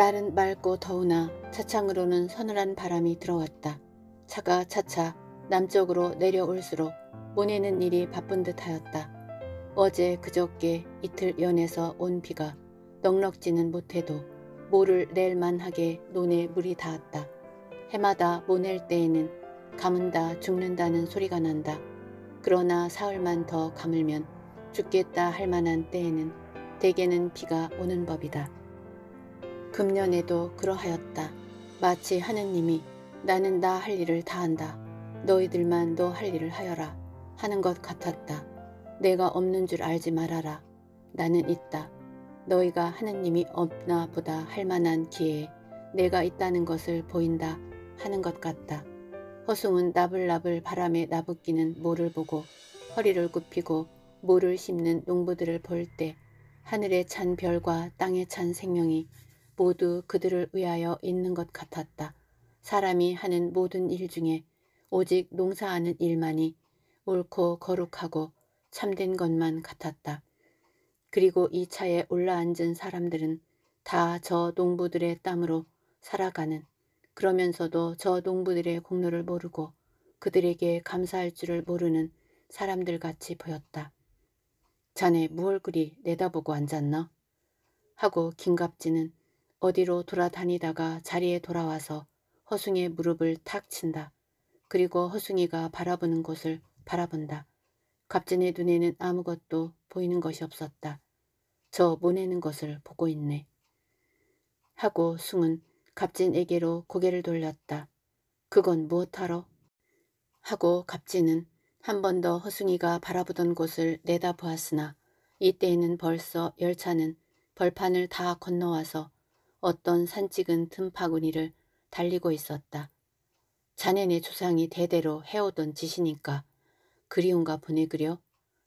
날은 맑고 더우나 차창으로는 서늘한 바람이 들어왔다. 차가 차차 남쪽으로 내려올수록 모내는 일이 바쁜 듯하였다. 어제 그저께 이틀 연에서 온 비가 넉넉지는 못해도 모를 낼만하게 논에 물이 닿았다. 해마다 모낼 때에는 가문다 죽는다는 소리가 난다. 그러나 사흘만 더 가물면 죽겠다 할 만한 때에는 대개는 비가 오는 법이다. 금년에도 그러하였다. 마치 하느님이 나는 나 할 일을 다한다. 너희들만 너 할 일을 하여라. 하는 것 같았다. 내가 없는 줄 알지 말아라. 나는 있다. 너희가 하느님이 없나 보다 할 만한 기회에 내가 있다는 것을 보인다 하는 것 같다. 허숭은 나불나불 바람에 나부끼는 모를 보고 허리를 굽히고 모를 심는 농부들을 볼 때 하늘에 찬 별과 땅에 찬 생명이 모두 그들을 위하여 있는 것 같았다. 사람이 하는 모든 일 중에 오직 농사하는 일만이 옳고 거룩하고 참된 것만 같았다. 그리고 이 차에 올라앉은 사람들은 다 저 농부들의 땀으로 살아가는 그러면서도 저 농부들의 공로를 모르고 그들에게 감사할 줄을 모르는 사람들 같이 보였다. 자네 무얼 그리 내다보고 앉았나? 하고 김갑지는 어디로 돌아다니다가 자리에 돌아와서 허숭의 무릎을 탁 친다. 그리고 허숭이가 바라보는 곳을 바라본다. 갑진의 눈에는 아무것도 보이는 것이 없었다. 저 모내는 것을 보고 있네. 하고 숭은 갑진에게로 고개를 돌렸다. 그건 무엇하러? 하고 갑진은 한 번 더 허숭이가 바라보던 곳을 내다보았으나 이때에는 벌써 열차는 벌판을 다 건너와서 어떤 산찍은 틈파구니를 달리고 있었다. 자네네 조상이 대대로 해오던 짓이니까 그리운가 보네 그려.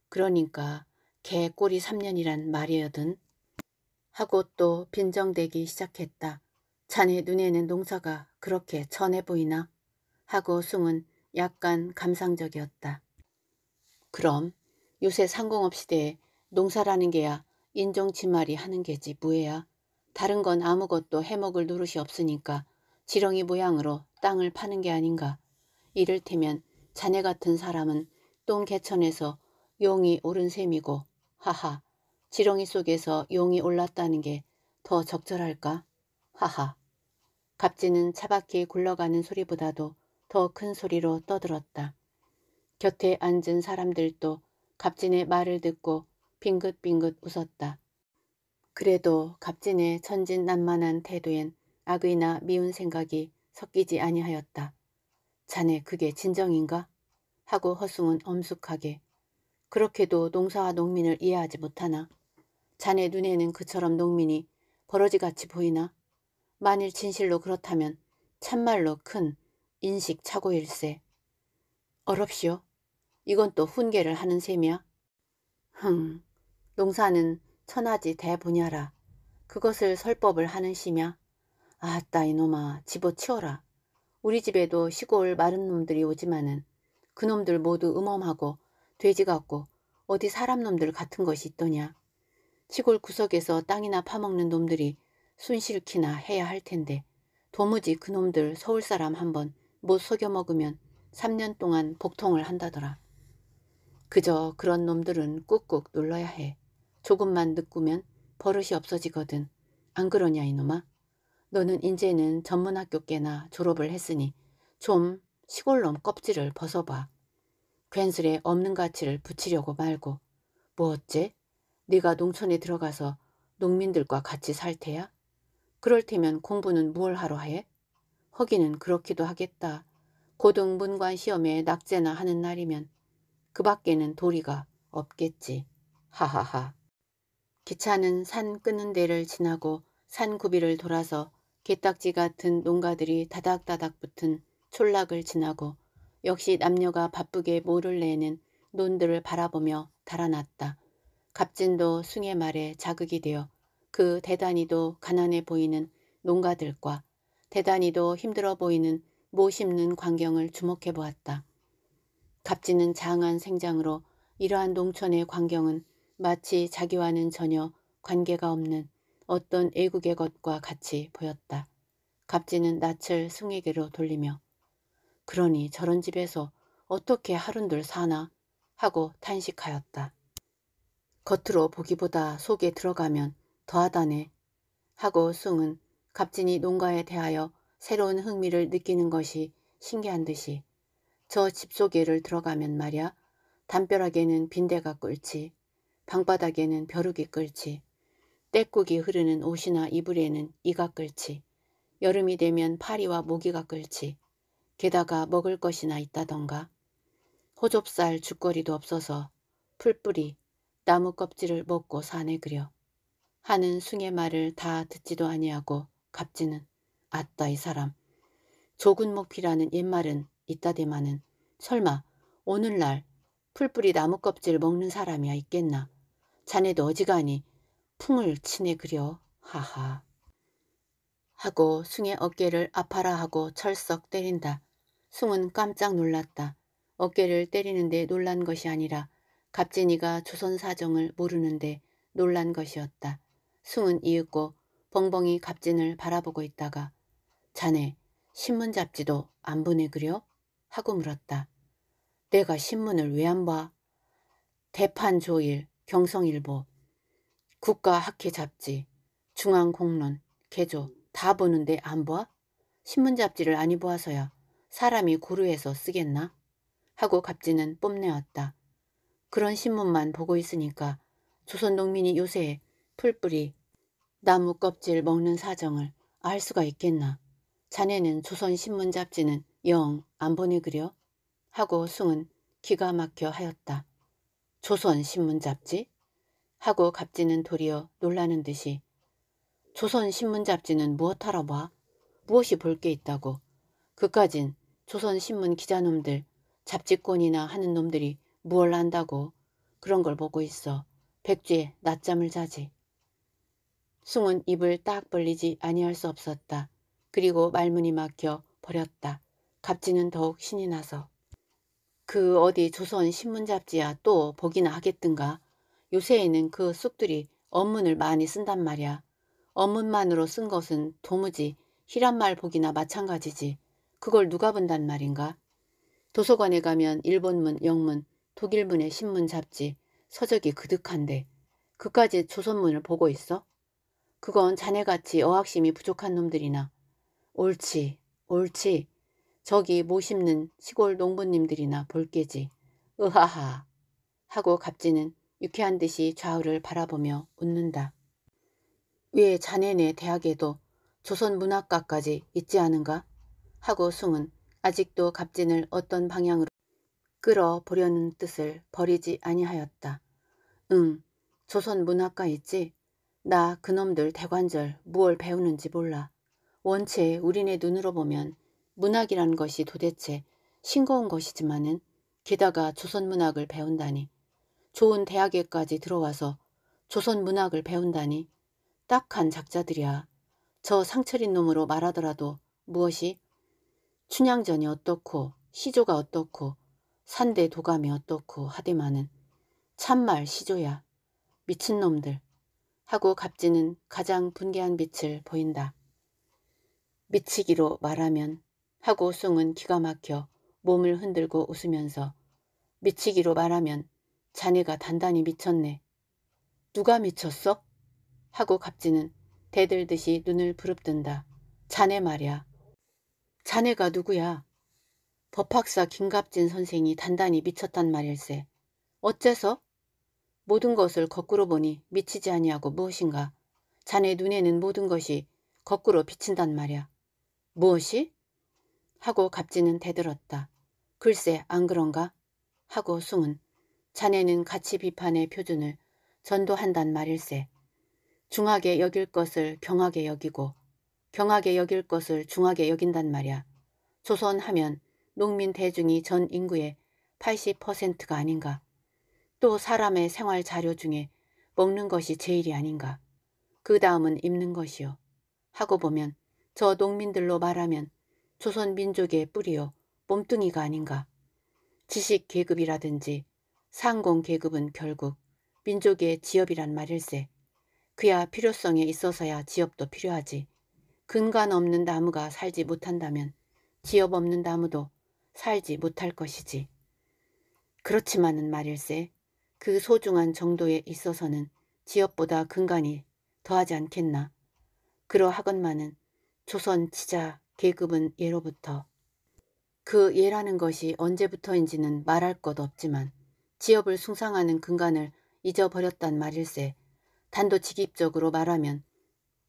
그러니까 개 꼬리 3년이란 말이여든. 하고 또 빈정대기 시작했다. 자네 눈에는 농사가 그렇게 전해 보이나? 하고 숭은 약간 감상적이었다. 그럼 요새 상공업 시대에 농사라는 게야 인종치마리 하는 게지 뭐야 다른 건 아무것도 해먹을 노릇이 없으니까 지렁이 모양으로 땅을 파는 게 아닌가. 이를테면 자네 같은 사람은 똥 개천에서 용이 오른 셈이고 하하 지렁이 속에서 용이 올랐다는 게 더 적절할까? 하하 갑진은 차바퀴 굴러가는 소리보다도 더 큰 소리로 떠들었다. 곁에 앉은 사람들도 갑진의 말을 듣고 빙긋빙긋 웃었다. 그래도 갑진의 천진난만한 태도엔 악의나 미운 생각이 섞이지 아니하였다. 자네 그게 진정인가? 하고 허숭은 엄숙하게 그렇게도 농사와 농민을 이해하지 못하나? 자네 눈에는 그처럼 농민이 버러지같이 보이나? 만일 진실로 그렇다면 참말로 큰 인식 착오일세. 어렵시오. 이건 또 훈계를 하는 셈이야. 흥, 농사는 천하지 대분야라. 그것을 설법을 하는시냐 아따 이놈아 집어치워라. 우리 집에도 시골 마른 놈들이 오지만은 그놈들 모두 음험하고 돼지 같고 어디 사람 놈들 같은 것이 있더냐. 시골 구석에서 땅이나 파먹는 놈들이 순실키나 해야 할 텐데 도무지 그놈들 서울 사람 한번 못 속여 먹으면 3년 동안 복통을 한다더라. 그저 그런 놈들은 꾹꾹 눌러야 해. 조금만 늦구면 버릇이 없어지거든. 안 그러냐 이놈아? 너는 이제는 전문학교께나 졸업을 했으니 좀 시골놈 껍질을 벗어봐. 괜스레 없는 가치를 붙이려고 말고 뭐 어째? 네가 농촌에 들어가서 농민들과 같이 살 테야? 그럴 테면 공부는 무얼 하러 해? 허기는 그렇기도 하겠다. 고등 문관 시험에 낙제나 하는 날이면 그 밖에는 도리가 없겠지. 하하하. 기차는 산 끄는 데를 지나고 산 구비를 돌아서 개딱지 같은 농가들이 다닥다닥 붙은 촌락을 지나고 역시 남녀가 바쁘게 모를 내는 논들을 바라보며 달아났다. 갑진도 숭의 말에 자극이 되어 그 대단히도 가난해 보이는 농가들과 대단히도 힘들어 보이는 모 심는 광경을 주목해 보았다. 갑진은 장한 생장으로 이러한 농촌의 광경은 마치 자기와는 전혀 관계가 없는 어떤 애국의 것과 같이 보였다. 갑지는 낯을 승에게로 돌리며 그러니 저런 집에서 어떻게 하룬들 사나 하고 탄식하였다. 겉으로 보기보다 속에 들어가면 더하다네 하고 숭은 갑진이 농가에 대하여 새로운 흥미를 느끼는 것이 신기한 듯이 저 집 속에를 들어가면 말야 담벼락에는 빈대가 꿀지 방바닥에는 벼룩이 끓지. 떼국이 흐르는 옷이나 이불에는 이가 끓지. 여름이 되면 파리와 모기가 끓지. 게다가 먹을 것이나 있다던가. 호접살 죽거리도 없어서 풀뿌리, 나무 껍질을 먹고 산에 그려. 하는 숭의 말을 다 듣지도 아니하고 갑지는 아따 이 사람. 조군목피라는 옛말은 있다대마는 설마 오늘날 풀뿌리 나무 껍질 먹는 사람이야 있겠나. 자네도 어지간히 풍을 치네 그려 하하 하고 숭의 어깨를 아파라 하고 철썩 때린다. 숭은 깜짝 놀랐다. 어깨를 때리는데 놀란 것이 아니라 갑진이가 조선 사정을 모르는데 놀란 것이었다. 숭은 이윽고 벙벙이 갑진을 바라보고 있다가 자네 신문 잡지도 안 보내 그려? 하고 물었다. 내가 신문을 왜 안 봐? 대판 조일 경성일보, 국가학회 잡지, 중앙공론, 개조 다 보는데 안 봐? 신문 잡지를 안 입어와서야 사람이 고루해서 쓰겠나? 하고 갑지는 뽐내었다. 그런 신문만 보고 있으니까 조선 농민이 요새 풀뿌리, 나무 껍질 먹는 사정을 알 수가 있겠나. 자네는 조선 신문 잡지는 영 안 보내그려? 하고 숭은 기가 막혀 하였다. 조선신문 잡지? 하고 갑지는 도리어 놀라는 듯이 조선신문 잡지는 무엇하러 봐? 무엇이 볼 게 있다고. 그까진 조선신문 기자놈들, 잡지꾼이나 하는 놈들이 무얼 안다고 그런 걸 보고 있어. 백주에 낮잠을 자지. 숭은 입을 딱 벌리지 아니할 수 없었다. 그리고 말문이 막혀 버렸다. 갑지는 더욱 신이 나서 그 어디 조선 신문 잡지야 또 보기나 하겠든가. 요새에는 그 쑥들이 언문을 많이 쓴단 말이야. 언문만으로 쓴 것은 도무지 히란말 보기나 마찬가지지. 그걸 누가 본단 말인가? 도서관에 가면 일본문, 영문, 독일문의 신문 잡지, 서적이 그득한데 그까지 조선문을 보고 있어? 그건 자네같이 어학심이 부족한 놈들이나 옳지, 옳지 저기 모심는 시골 농부님들이나 볼 게지. 으하하 하고 갑진은 유쾌한 듯이 좌우를 바라보며 웃는다. 왜 자네네 대학에도 조선문학과까지 있지 않은가? 하고 숭은 아직도 갑진을 어떤 방향으로 끌어보려는 뜻을 버리지 아니하였다. 응, 조선문학과 있지? 나 그놈들 대관절 무얼 배우는지 몰라. 원체 우리네 눈으로 보면 문학이라는 것이 도대체 싱거운 것이지만은 게다가 조선 문학을 배운다니 좋은 대학에까지 들어와서 조선 문학을 배운다니 딱한 작자들이야. 저 상처린 놈으로 말하더라도 무엇이 춘향전이 어떻고 시조가 어떻고 산대 도감이 어떻고 하대마는 참말 시조야. 미친놈들. 하고 갑진은 가장 분개한 빛을 보인다. 미치기로 말하면 하고 숭은 기가 막혀 몸을 흔들고 웃으면서 미치기로 말하면 자네가 단단히 미쳤네. 누가 미쳤어? 하고 갑지는 대들듯이 눈을 부릅뜬다. 자네 말이야. 자네가 누구야? 법학사 김갑진 선생이 단단히 미쳤단 말일세. 어째서? 모든 것을 거꾸로 보니 미치지 아니하고 무엇인가. 자네 눈에는 모든 것이 거꾸로 비친단 말이야. 무엇이? 하고 갑지는 대들었다. 글쎄 안 그런가? 하고 숭은 자네는 같이 비판의 표준을 전도한단 말일세. 중하게 여길 것을 경하게 여기고 경하게 여길 것을 중하게 여긴단 말이야. 조선 하면 농민 대중이 전 인구의 80%가 아닌가. 또 사람의 생활 자료 중에 먹는 것이 제일이 아닌가. 그 다음은 입는 것이요. 하고 보면 저 농민들로 말하면 조선 민족의 뿌리요 몸뚱이가 아닌가. 지식 계급이라든지 상공 계급은 결국 민족의 지엽이란 말일세. 그야 필요성에 있어서야 지엽도 필요하지. 근간 없는 나무가 살지 못한다면 지엽 없는 나무도 살지 못할 것이지. 그렇지만은 말일세. 그 소중한 정도에 있어서는 지엽보다 근간이 더하지 않겠나. 그러하건만은 조선 지자 계급은 예로부터 그 예라는 것이 언제부터인지는 말할 것 없지만 지업을 숭상하는 근간을 잊어버렸단 말일세 단도직입적으로 말하면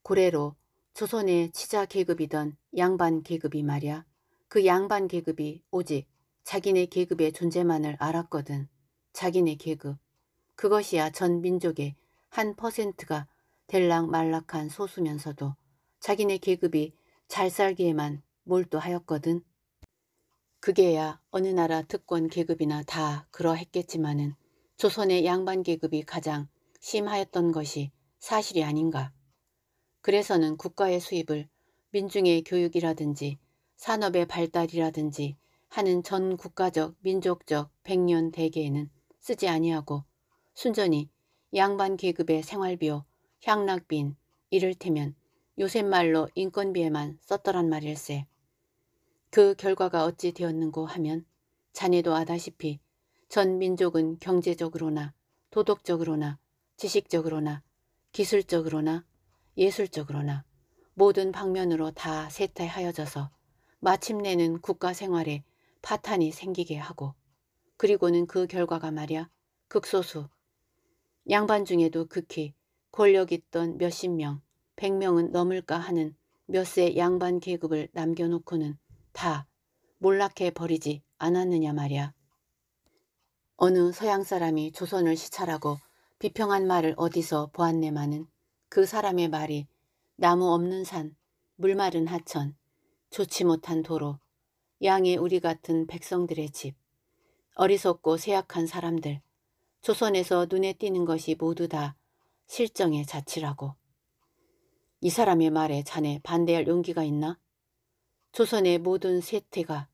고래로 조선의 치자 계급이던 양반 계급이 말이야 그 양반 계급이 오직 자기네 계급의 존재만을 알았거든 자기네 계급 그것이야 전 민족의 한 퍼센트가 될락 말락한 소수면서도 자기네 계급이 잘 살기에만 몰두하였거든. 그게야 어느 나라 특권 계급이나 다 그러했겠지만은 조선의 양반 계급이 가장 심하였던 것이 사실이 아닌가. 그래서는 국가의 수입을 민중의 교육이라든지 산업의 발달이라든지 하는 전 국가적 민족적 백년 대계에는 쓰지 아니하고 순전히 양반 계급의 생활비요, 향락빈, 이를테면 요새 말로 인건비에만 썼더란 말일세. 그 결과가 어찌 되었는고 하면 자네도 아다시피 전 민족은 경제적으로나 도덕적으로나 지식적으로나 기술적으로나 예술적으로나 모든 방면으로 다 쇠퇴하여져서 마침내는 국가 생활에 파탄이 생기게 하고 그리고는 그 결과가 말야 극소수 양반 중에도 극히 권력 있던 몇십 명 백명은 넘을까 하는 몇 세 양반 계급을 남겨놓고는 다 몰락해 버리지 않았느냐 말이야. 어느 서양 사람이 조선을 시찰하고 비평한 말을 어디서 보았네마는 그 사람의 말이 나무 없는 산, 물 마른 하천, 좋지 못한 도로, 양의 우리 같은 백성들의 집, 어리석고 세약한 사람들, 조선에서 눈에 띄는 것이 모두 다 실정의 자치라고. 이 사람의 말에 자네 반대할 용기가 있나? 조선의 모든 세태가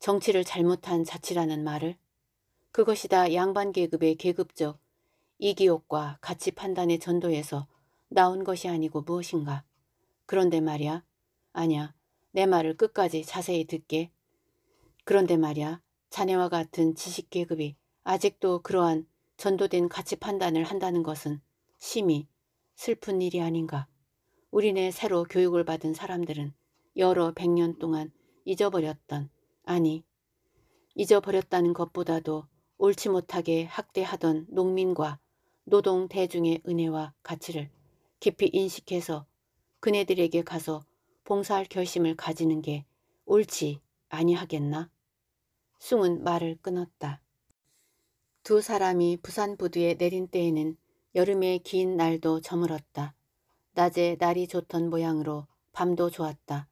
정치를 잘못한 자치라는 말을 그것이 다 양반 계급의 계급적 이기욕과 가치 판단의 전도에서 나온 것이 아니고 무엇인가. 그런데 말이야. 아니야. 내 말을 끝까지 자세히 듣게. 그런데 말이야. 자네와 같은 지식 계급이 아직도 그러한 전도된 가치 판단을 한다는 것은 심히 슬픈 일이 아닌가. 우리네 새로 교육을 받은 사람들은 여러 백 년 동안 잊어버렸던 아니 잊어버렸다는 것보다도 옳지 못하게 학대하던 농민과 노동 대중의 은혜와 가치를 깊이 인식해서 그네들에게 가서 봉사할 결심을 가지는 게 옳지 아니하겠나? 숭은 말을 끊었다. 두 사람이 부산 부두에 내린 때에는 여름의 긴 날도 저물었다. 낮에 날이 좋던 모양으로 밤도 좋았다.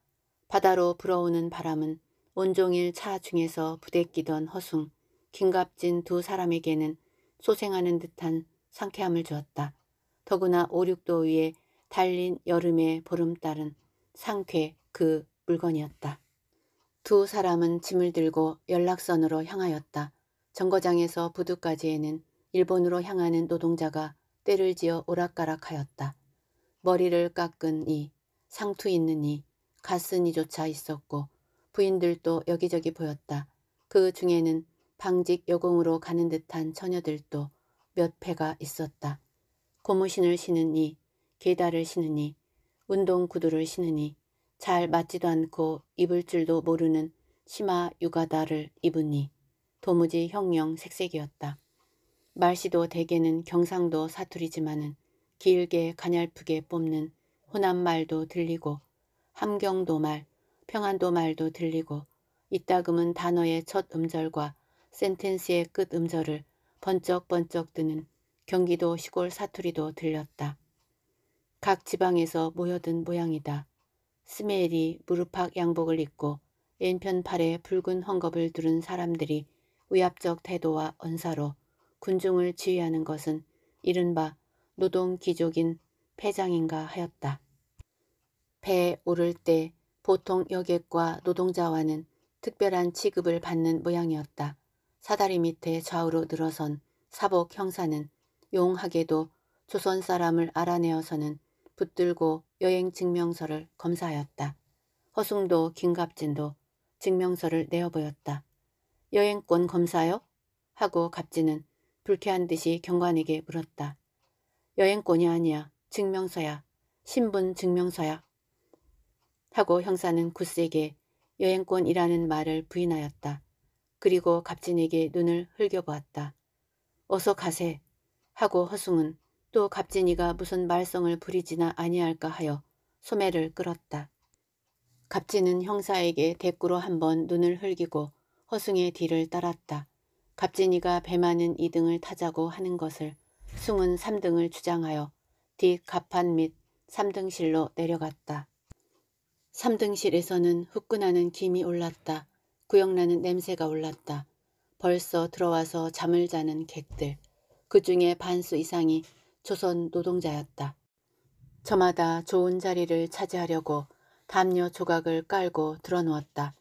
바다로 불어오는 바람은 온종일 차 중에서 부대끼던 허숭, 긴갑진 두 사람에게는 소생하는 듯한 상쾌함을 주었다. 더구나 5, 6도 위에 달린 여름의 보름달은 상쾌 그 물건이었다. 두 사람은 짐을 들고 연락선으로 향하였다. 정거장에서 부두까지에는 일본으로 향하는 노동자가 때를 지어 오락가락하였다. 머리를 깎은 이, 상투 있는 이, 가쓴 이조차 있었고 부인들도 여기저기 보였다. 그 중에는 방직 여공으로 가는 듯한 처녀들도 몇 패가 있었다. 고무신을 신으니, 계다를 신으니, 운동 구두를 신으니, 잘 맞지도 않고 입을 줄도 모르는 심마 유가다를 입으니 도무지 형형 색색이었다. 말씨도 대개는 경상도 사투리지만은 길게 가냘프게 뽑는 호남 말도 들리고 함경도 말, 평안도 말도 들리고 이따금은 단어의 첫 음절과 센텐스의 끝 음절을 번쩍번쩍 뜨는 경기도 시골 사투리도 들렸다. 각 지방에서 모여든 모양이다. 스메일이 무릎팍 양복을 입고 왼편 팔에 붉은 헝겊을 두른 사람들이 의압적 태도와 언사로 군중을 지휘하는 것은 이른바 노동귀족인 폐장인가 하였다. 배에 오를 때 보통 여객과 노동자와는 특별한 취급을 받는 모양이었다. 사다리 밑에 좌우로 늘어선 사복 형사는 용하게도 조선 사람을 알아내어서는 붙들고 여행 증명서를 검사하였다. 허숭도 김갑진도 증명서를 내어 보였다. 여행권 검사요? 하고 갑진은 불쾌한 듯이 경관에게 물었다. 여행권이 아니야. 증명서야. 신분 증명서야. 하고 형사는 구스에게 여행권이라는 말을 부인하였다. 그리고 갑진에게 눈을 흘겨보았다. 어서 가세. 하고 허숭은 또 갑진이가 무슨 말썽을 부리지나 아니할까 하여 소매를 끌었다. 갑진은 형사에게 대꾸로 한번 눈을 흘기고 허숭의 뒤를 따랐다. 갑진이가 배 많은 이등을 타자고 하는 것을 승은 3등을 주장하여 뒤 갑판 및 3등실로 내려갔다. 3등실에서는 후끈하는 김이 올랐다. 구역나는 냄새가 올랐다. 벌써 들어와서 잠을 자는 객들. 그 중에 반수 이상이 조선 노동자였다. 저마다 좋은 자리를 차지하려고 담요 조각을 깔고 들어누웠다.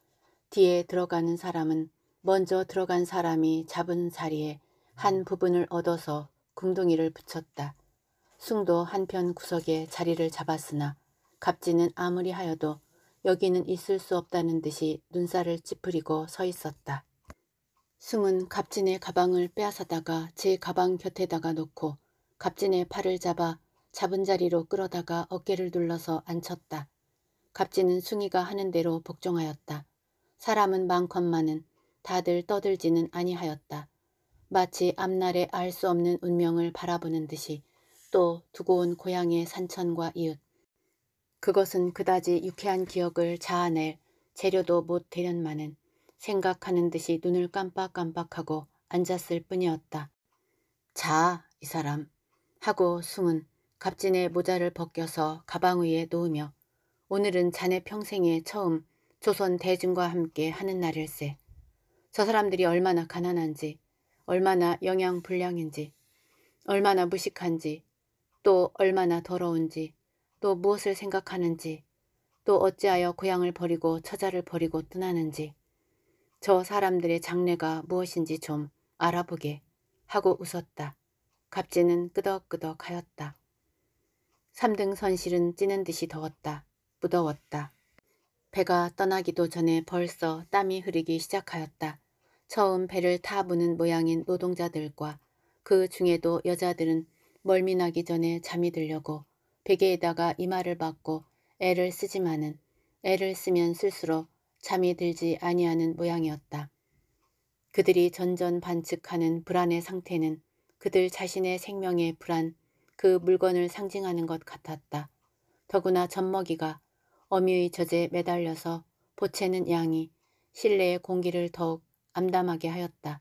뒤에 들어가는 사람은 먼저 들어간 사람이 잡은 자리에 한 부분을 얻어서 궁둥이를 붙였다. 숭도 한편 구석에 자리를 잡았으나 갑진은 아무리 하여도 여기는 있을 수 없다는 듯이 눈살을 찌푸리고 서 있었다. 숭은 갑진의 가방을 빼앗아다가 제 가방 곁에다가 놓고 갑진의 팔을 잡아 잡은 자리로 끌어다가 어깨를 눌러서 앉혔다. 갑진은 숭이가 하는 대로 복종하였다. 사람은 많건만은 다들 떠들지는 아니하였다. 마치 앞날에알 수 없는 운명을 바라보는 듯이 또 두고 온 고향의 산천과 이웃. 그것은 그다지 유쾌한 기억을 자아낼 재료도 못되련만은 생각하는 듯이 눈을 깜빡깜빡하고 앉았을 뿐이었다. 자, 이 사람. 하고 숨은 갑진의 모자를 벗겨서 가방 위에 놓으며 오늘은 자네 평생에 처음 조선 대중과 함께 하는 날일세. 저 사람들이 얼마나 가난한지 얼마나 영양불량인지, 얼마나 무식한지, 또 얼마나 더러운지, 또 무엇을 생각하는지, 또 어찌하여 고향을 버리고 처자를 버리고 떠나는지, 저 사람들의 장래가 무엇인지 좀 알아보게 하고 웃었다. 갑진은 끄덕끄덕 하였다. 3등 선실은 찌는 듯이 더웠다. 무더웠다. 배가 떠나기도 전에 벌써 땀이 흐르기 시작하였다. 처음 배를 타부는 모양인 노동자들과 그 중에도 여자들은 멀미 나기 전에 잠이 들려고 베개에다가 이마를 박고 애를 쓰지만은 애를 쓰면 쓸수록 잠이 들지 아니하는 모양이었다. 그들이 전전 반측하는 불안의 상태는 그들 자신의 생명의 불안, 그 물건을 상징하는 것 같았다. 더구나 젖먹이가 어미의 젖에 매달려서 보채는 양이 실내의 공기를 더욱 암담하게 하였다.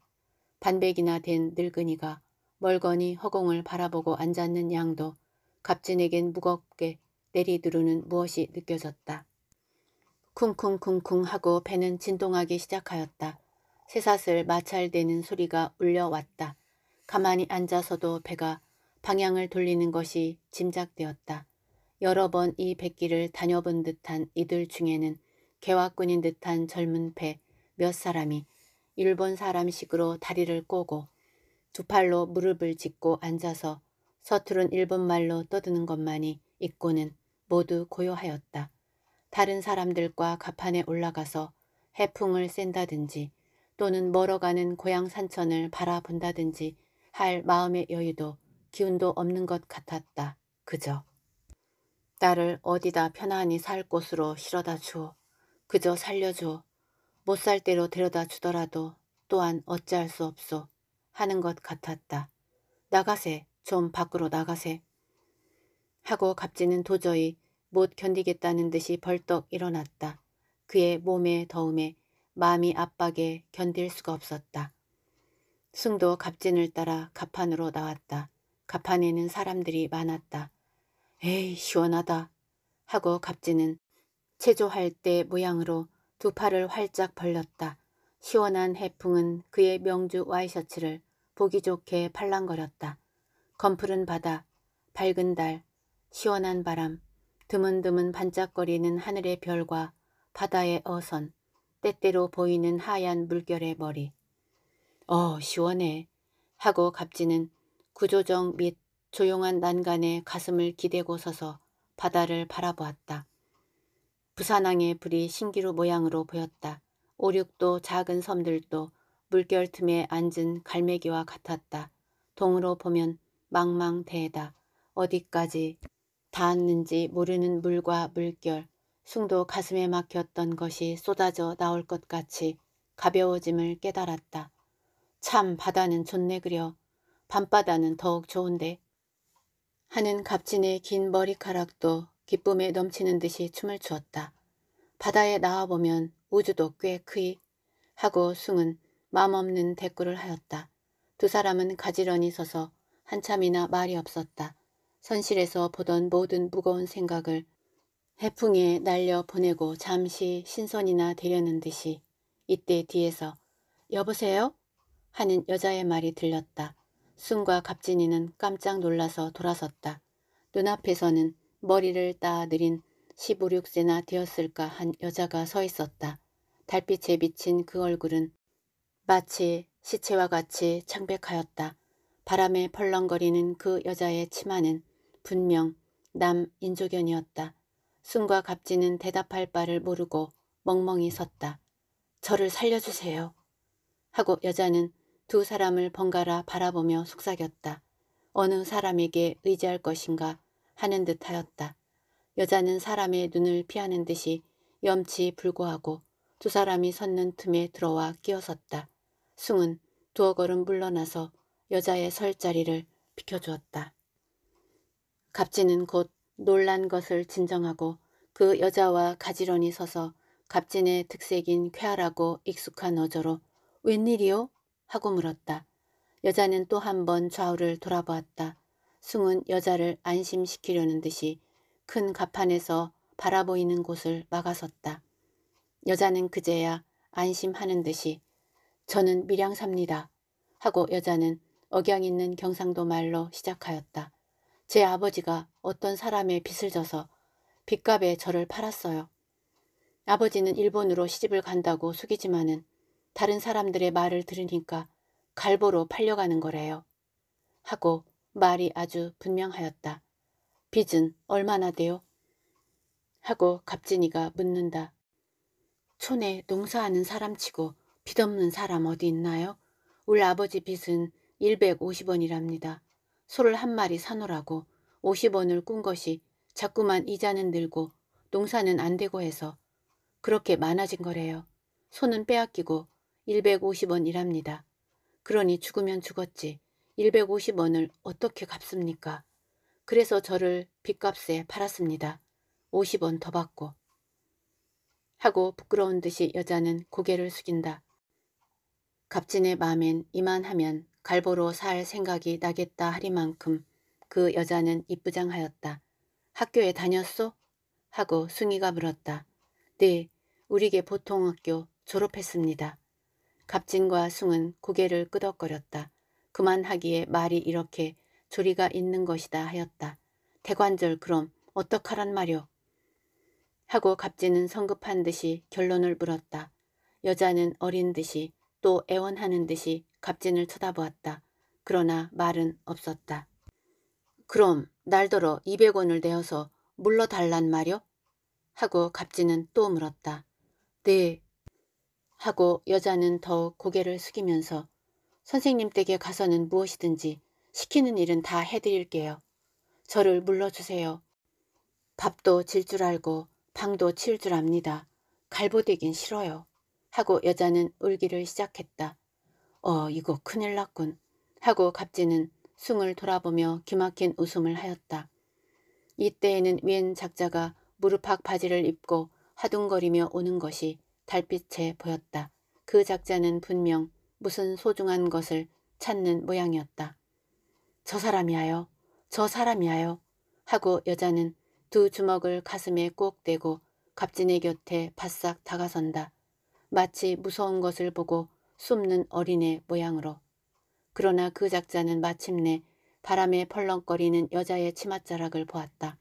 반백이나 된 늙은이가 멀거니 허공을 바라보고 앉았는 양도 갑진에겐 무겁게 내리두르는 무엇이 느껴졌다. 쿵쿵쿵쿵 하고 배는 진동하기 시작하였다. 새사슬 마찰되는 소리가 울려왔다. 가만히 앉아서도 배가 방향을 돌리는 것이 짐작되었다. 여러 번이 뱃길을 다녀본 듯한 이들 중에는 개화꾼인 듯한 젊은 배 몇 사람이 일본 사람식으로 다리를 꼬고 두 팔로 무릎을 짚고 앉아서 서투른 일본말로 떠드는 것만이 있고는 모두 고요하였다. 다른 사람들과 가판에 올라가서 해풍을 쐰다든지 또는 멀어가는 고향 산천을 바라본다든지 할 마음의 여유도 기운도 없는 것 같았다. 그저 딸을 어디다 편안히 살 곳으로 실어다 주어 그저 살려줘 못살 대로 데려다 주더라도 또한 어찌할 수 없소 하는 것 같았다. 나가세 좀 밖으로 나가세 하고 갑진은 도저히 못 견디겠다는 듯이 벌떡 일어났다. 그의 몸의 더움에 마음이 압박에 견딜 수가 없었다. 승도 갑진을 따라 갑판으로 나왔다. 갑판에는 사람들이 많았다. 에이 시원하다 하고 갑진은 체조할 때 모양으로 두 팔을 활짝 벌렸다. 시원한 해풍은 그의 명주 와이셔츠를 보기 좋게 팔랑거렸다. 검푸른 바다, 밝은 달, 시원한 바람, 드문드문 반짝거리는 하늘의 별과 바다의 어선, 때때로 보이는 하얀 물결의 머리. 어, 시원해. 하고 갑지는 구조정 및 조용한 난간에 가슴을 기대고 서서 바다를 바라보았다. 부산항의 불이 신기루 모양으로 보였다. 오륙도 작은 섬들도 물결 틈에 앉은 갈매기와 같았다. 동으로 보면 망망대해다. 어디까지 닿았는지 모르는 물과 물결, 숭도 가슴에 막혔던 것이 쏟아져 나올 것 같이 가벼워짐을 깨달았다. 참 바다는 좋네 그려. 밤바다는 더욱 좋은데. 하는 갑진의 긴 머리카락도 기쁨에 넘치는 듯이 춤을 추었다. 바다에 나와보면 우주도 꽤 크이 하고 숭은 마음없는 대꾸를 하였다. 두 사람은 가지런히 서서 한참이나 말이 없었다. 선실에서 보던 모든 무거운 생각을 해풍에 날려 보내고 잠시 신선이나 되려는 듯이 이때 뒤에서 여보세요? 하는 여자의 말이 들렸다. 순과 갑진이는 깜짝 놀라서 돌아섰다. 눈앞에서는 머리를 따 느린 15, 6세나 되었을까 한 여자가 서 있었다. 달빛에 비친 그 얼굴은 마치 시체와 같이 창백하였다. 바람에 펄렁거리는 그 여자의 치마는 분명 남인조견이었다. 순과 갑진은 대답할 바를 모르고 멍멍이 섰다. 저를 살려주세요. 하고 여자는 두 사람을 번갈아 바라보며 속삭였다. 어느 사람에게 의지할 것인가 하는 듯하였다. 여자는 사람의 눈을 피하는 듯이 염치 불구하고 두 사람이 섰는 틈에 들어와 끼어섰다. 숭은 두어 걸음 물러나서 여자의 설 자리를 비켜주었다. 갑진은 곧 놀란 것을 진정하고 그 여자와 가지런히 서서 갑진의 특색인 쾌활하고 익숙한 어조로 웬일이요? 하고 물었다. 여자는 또 한 번 좌우를 돌아보았다. 승은 여자를 안심시키려는 듯이 큰 가판에서 바라보이는 곳을 막아섰다. 여자는 그제야 안심하는 듯이 저는 밀양삽니다 하고 여자는 억양 있는 경상도 말로 시작하였다. 제 아버지가 어떤 사람의 빚을 져서 빚값에 저를 팔았어요. 아버지는 일본으로 시집을 간다고 숙이지만은 다른 사람들의 말을 들으니까 갈보로 팔려가는 거래요. 하고 말이 아주 분명하였다. 빚은 얼마나 돼요? 하고 갑진이가 묻는다. 촌에 농사하는 사람치고 빚 없는 사람 어디 있나요? 우리 아버지 빚은 150원이랍니다. 소를 한 마리 사노라고 50원을 꾼 것이 자꾸만 이자는 늘고 농사는 안 되고 해서 그렇게 많아진 거래요. 소는 빼앗기고 150원이랍니다. 그러니 죽으면 죽었지. 150원을 어떻게 갚습니까? 그래서 저를 빚값에 팔았습니다. 50원 더 받고. 하고 부끄러운 듯이 여자는 고개를 숙인다. 갑진의 마음엔 이만하면 갈보로 살 생각이 나겠다 하리만큼 그 여자는 이쁘장하였다. 학교에 다녔소? 하고 숭이가 물었다. 네, 우리게 보통학교 졸업했습니다. 갑진과 숭은 고개를 끄덕거렸다. 그만하기에 말이 이렇게 조리가 있는 것이다 하였다. 대관절 그럼 어떡하란 말이오. 하고 갑지는 성급한 듯이 결론을 물었다. 여자는 어린 듯이 또 애원하는 듯이 갑진을 쳐다보았다. 그러나 말은 없었다. 그럼 날더러 200원을 내어서 물러달란 말이오? 하고 갑진은 또 물었다. 네. 하고 여자는 더욱 고개를 숙이면서 선생님 댁에 가서는 무엇이든지 시키는 일은 다 해드릴게요. 저를 물러주세요. 밥도 질 줄 알고 방도 칠 줄 압니다. 갈보대긴 싫어요. 하고 여자는 울기를 시작했다. 어 이거 큰일 났군. 하고 갑진은 숭을 돌아보며 기막힌 웃음을 하였다. 이때에는 웬 작자가 무릎팍 바지를 입고 하둥거리며 오는 것이 달빛에 보였다. 그 작자는 분명 무슨 소중한 것을 찾는 모양이었다. 저 사람이야요. 저 사람이야요. 하고 여자는 두 주먹을 가슴에 꼭 대고 갑진의 곁에 바싹 다가선다. 마치 무서운 것을 보고 숨는 어린애 모양으로. 그러나 그 작자는 마침내 바람에 펄렁거리는 여자의 치맛자락을 보았다.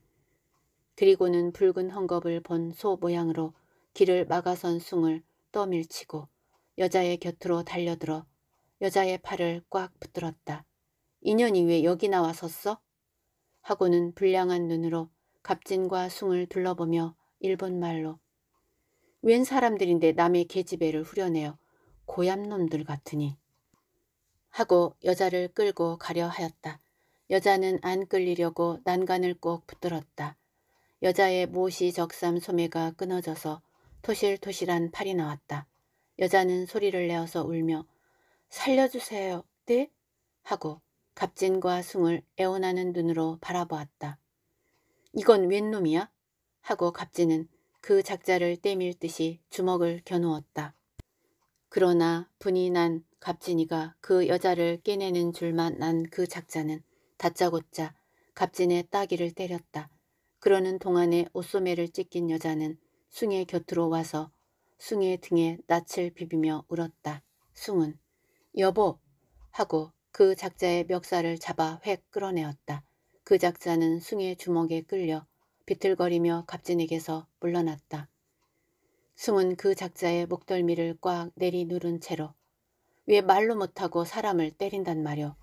그리고는 붉은 헝겊을 본 소 모양으로 길을 막아선 숭을 떠밀치고 여자의 곁으로 달려들어 여자의 팔을 꽉 붙들었다. 인연이 왜 여기 나와 섰어? 하고는 불량한 눈으로 갑진과 숭을 둘러보며 일본말로 웬 사람들인데 남의 계집애를 후려내어 고얌놈들 같으니 하고 여자를 끌고 가려 하였다. 여자는 안 끌리려고 난간을 꼭 붙들었다. 여자의 모시 적삼 소매가 끊어져서 토실토실한 팔이 나왔다. 여자는 소리를 내어서 울며 살려주세요. 네? 하고 갑진과 숭을 애원하는 눈으로 바라보았다. 이건 웬 놈이야? 하고 갑진은 그 작자를 때밀 듯이 주먹을 겨누었다. 그러나 분이 난 갑진이가 그 여자를 깨내는 줄만 난 그 작자는 다짜고짜 갑진의 따귀를 때렸다. 그러는 동안에 옷소매를 찢긴 여자는 숭의 곁으로 와서 숭의 등에 낯을 비비며 울었다. 숭은 여보 하고 그 작자의 멱살을 잡아 획 끌어내었다. 그 작자는 숭의 주먹에 끌려 비틀거리며 갑진에게서 물러났다. 숭은 그 작자의 목덜미를 꽉 내리 누른 채로 왜 말로 못하고 사람을 때린단 말여.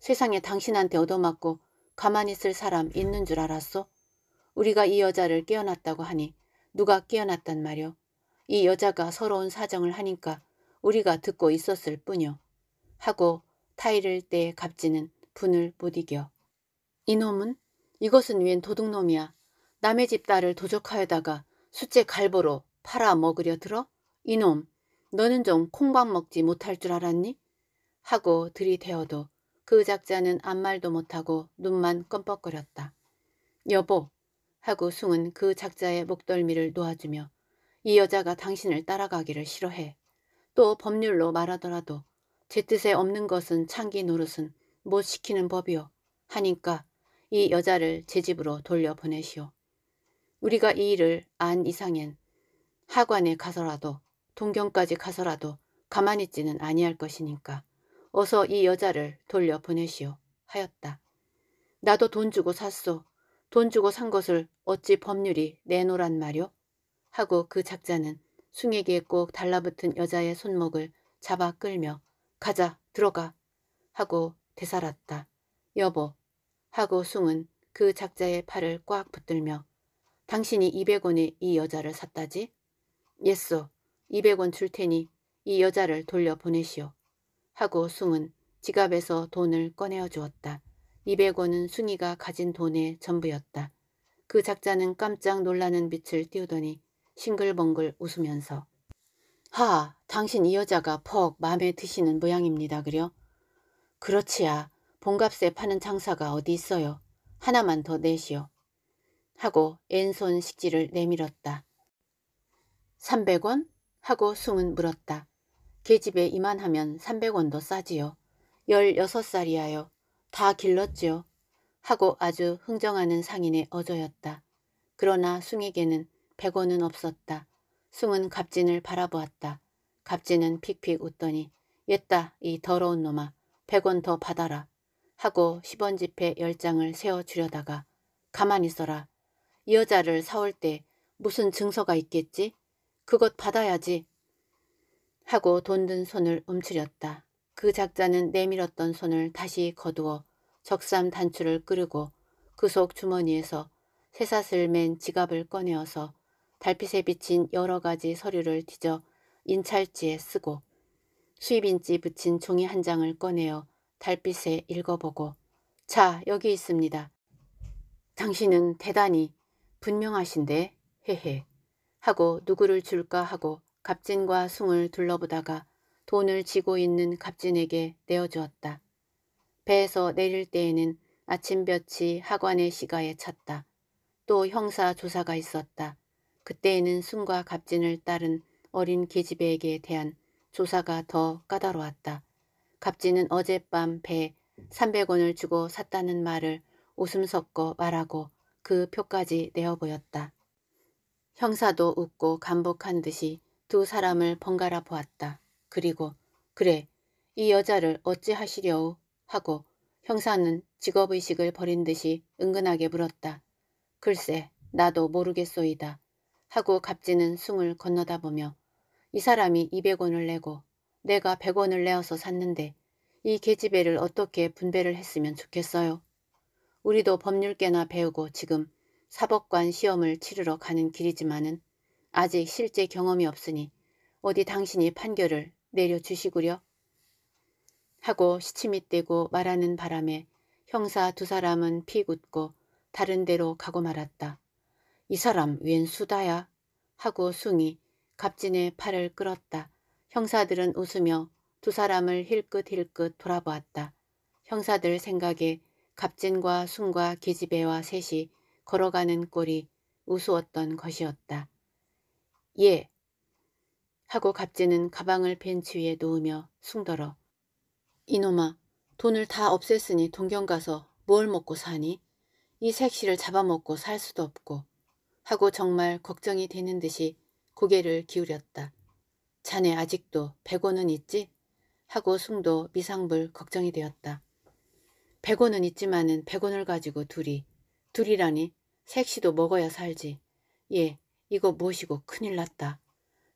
세상에 당신한테 얻어맞고 가만히 있을 사람 있는 줄 알았소? 우리가 이 여자를 깨어났다고 하니 누가 깨어났단 말여. 이 여자가 서러운 사정을 하니까 우리가 듣고 있었을 뿐이요. 하고 타이를 때 갑지는 분을 못 이겨. 이놈은 이것은 웬 도둑놈이야. 남의 집 딸을 도적하여다가 숫째 갈보로 팔아먹으려 들어? 이놈, 너는 좀 콩밥 먹지 못할 줄 알았니? 하고 들이대어도 그 작자는 아무 말도 못하고 눈만 껌뻑거렸다. 여보 하고 숭은 그 작자의 목덜미를 놓아주며 이 여자가 당신을 따라가기를 싫어해. 또 법률로 말하더라도 제 뜻에 없는 것은 창기 노릇은 못 시키는 법이요. 하니까 이 여자를 제 집으로 돌려보내시오. 우리가 이 일을 안 이상엔 하관에 가서라도 동경까지 가서라도 가만히 있지는 아니할 것이니까 어서 이 여자를 돌려보내시오 하였다. 나도 돈 주고 샀소. 돈 주고 산 것을 어찌 법률이 내놓란 말이오? 하고 그 작자는 숭에게 꼭 달라붙은 여자의 손목을 잡아 끌며 가자 들어가 하고 되살았다. 여보 하고 숭은 그 작자의 팔을 꽉 붙들며 당신이 200원에 이 여자를 샀다지? 예쏘 200원 줄 테니 이 여자를 돌려보내시오. 하고 숭은 지갑에서 돈을 꺼내어 주었다. 200원은 숭이가 가진 돈의 전부였다. 그 작자는 깜짝 놀라는 빛을 띄우더니 싱글벙글 웃으면서 하, 당신 이 여자가 퍽 마음에 드시는 모양입니다. 그려? 그렇지야. 본값에 파는 장사가 어디 있어요. 하나만 더 내시오. 하고 왼손 식지를 내밀었다. 300원? 하고 숭은 물었다. 계집에 이만하면 300원도 싸지요. 16살이하여 다 길렀지요. 하고 아주 흥정하는 상인의 어조였다. 그러나 숭에게는 백원은 없었다. 숭은 갑진을 바라보았다. 갑진은 픽픽 웃더니 옛다 이 더러운 놈아 백원 더 받아라 하고 10원 지폐 열장을세워주려다가 가만히 있어라. 이 여자를 사올 때 무슨 증서가 있겠지? 그것 받아야지. 하고 돈 든 손을 움츠렸다. 그 작자는 내밀었던 손을 다시 거두어 적삼 단추를 끄르고 그 속 주머니에서 새사슬 맨 지갑을 꺼내어서 달빛에 비친 여러 가지 서류를 뒤져 인찰지에 쓰고 수입인지 붙인 종이 한 장을 꺼내어 달빛에 읽어보고 자, 여기 있습니다. 당신은 대단히 분명하신데 헤헤 하고 누구를 줄까 하고 갑진과 숭을 둘러보다가 돈을 쥐고 있는 갑진에게 내어주었다. 배에서 내릴 때에는 아침볕이 하관의 시가에 찼다. 또 형사 조사가 있었다. 그때에는 순과 갑진을 따른 어린 계집애에게 대한 조사가 더 까다로웠다. 갑진은 어젯밤 배 300원을 주고 샀다는 말을 웃음 섞어 말하고 그 표까지 내어 보였다. 형사도 웃고 간복한 듯이 두 사람을 번갈아 보았다. 그리고 그래 이 여자를 어찌 하시려우 하고 형사는 직업의식을 버린 듯이 은근하게 물었다. 글쎄 나도 모르겠소이다. 하고 갑지는 숭을 건너다 보며 이 사람이 200원을 내고 내가 100원을 내어서 샀는데 이 계집애를 어떻게 분배를 했으면 좋겠어요. 우리도 법률계나 배우고 지금 사법관 시험을 치르러 가는 길이지만은 아직 실제 경험이 없으니 어디 당신이 판결을 내려주시구려? 하고 시침이 떼고 말하는 바람에 형사 두 사람은 피 굳고 다른 데로 가고 말았다. 이 사람 웬 수다야? 하고 숭이 갑진의 팔을 끌었다. 형사들은 웃으며 두 사람을 힐끗힐끗 돌아보았다. 형사들 생각에 갑진과 숭과 기지배와 셋이 걸어가는 꼴이 우스웠던 것이었다. 예! 하고 갑진은 가방을 벤치 위에 놓으며 숭더러 이놈아 돈을 다 없앴으니 동경 가서 뭘 먹고 사니? 이 색시를 잡아먹고 살 수도 없고 하고 정말 걱정이 되는 듯이 고개를 기울였다. 자네 아직도 백원은 있지? 하고 숭도 미상불 걱정이 되었다. 백원은 있지만은 백원을 가지고 둘이 둘이라니 색시도 먹어야 살지. 예, 이거 모시고 큰일 났다.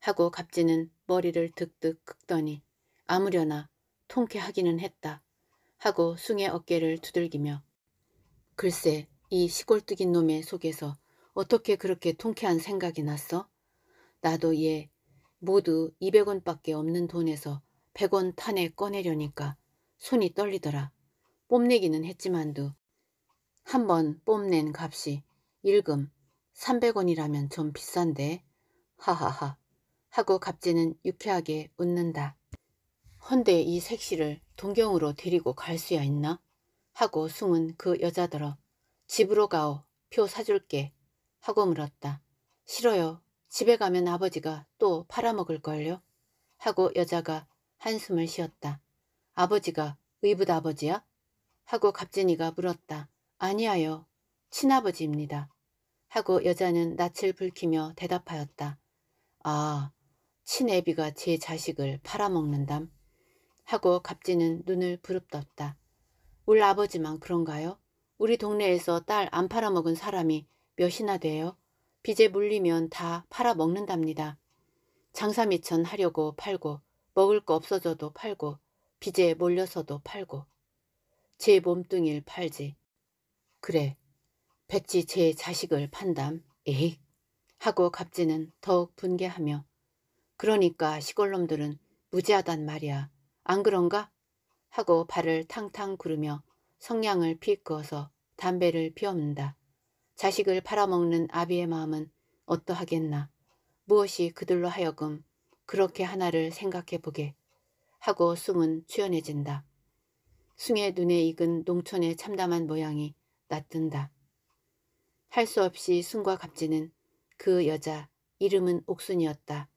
하고 갑지는 머리를 득득 긁더니 아무려나 통쾌하기는 했다. 하고 숭의 어깨를 두들기며 글쎄 이 시골뜨긴 놈의 속에서 어떻게 그렇게 통쾌한 생각이 났어? 나도 얘 모두 200원밖에 없는 돈에서 100원 탄에 꺼내려니까 손이 떨리더라. 뽐내기는 했지만도 한 번 뽐낸 값이 일금 300원이라면 좀 비싼데 하하하 하고 갑지는 유쾌하게 웃는다. 헌데 이 색시를 동경으로 데리고 갈 수야 있나? 하고 숨은그여자들어 집으로 가오 표 사줄게 하고 물었다. 싫어요. 집에 가면 아버지가 또 팔아먹을걸요? 하고 여자가 한숨을 쉬었다. 아버지가 의붓 아버지야? 하고 갑진이가 물었다. 아니하요. 친아버지입니다. 하고 여자는 낯을 붉히며 대답하였다. 아, 친애비가 제 자식을 팔아먹는담. 하고 갑진은 눈을 부릅떴다. 울 아버지만 그런가요? 우리 동네에서 딸 안 팔아먹은 사람이 몇이나 돼요? 빚에 물리면 다 팔아먹는답니다. 장사 미천 하려고 팔고 먹을 거 없어져도 팔고 빚에 몰려서도 팔고 제 몸뚱이를 팔지. 그래, 백지 제 자식을 판담. 에이 하고 갑지는 더욱 분개하며 그러니까 시골놈들은 무지하단 말이야. 안 그런가? 하고 발을 탕탕 구르며 성냥을 피 끄어서 담배를 피웁니다. 자식을 팔아먹는 아비의 마음은 어떠하겠나. 무엇이 그들로 하여금 그렇게 하나를 생각해보게 하고 숭은 추연해진다 숭의 눈에 익은 농촌의 참담한 모양이 낯든다. 할 수 없이 숭과 갑지는그 여자 이름은 옥순이었다.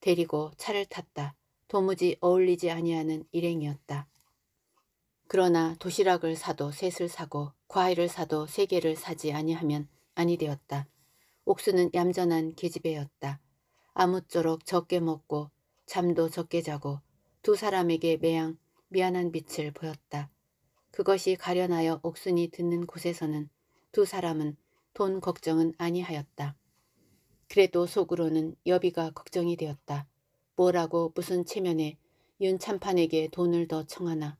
데리고 차를 탔다. 도무지 어울리지 아니하는 일행이었다. 그러나 도시락을 사도 셋을 사고 과일을 사도 세 개를 사지 아니하면 아니 되었다. 옥수는 얌전한 계집애였다. 아무쪼록 적게 먹고 잠도 적게 자고 두 사람에게 매양 미안한 빛을 보였다. 그것이 가련하여 옥순이 듣는 곳에서는 두 사람은 돈 걱정은 아니하였다. 그래도 속으로는 여비가 걱정이 되었다. 뭐라고 무슨 체면에 윤참판에게 돈을 더 청하나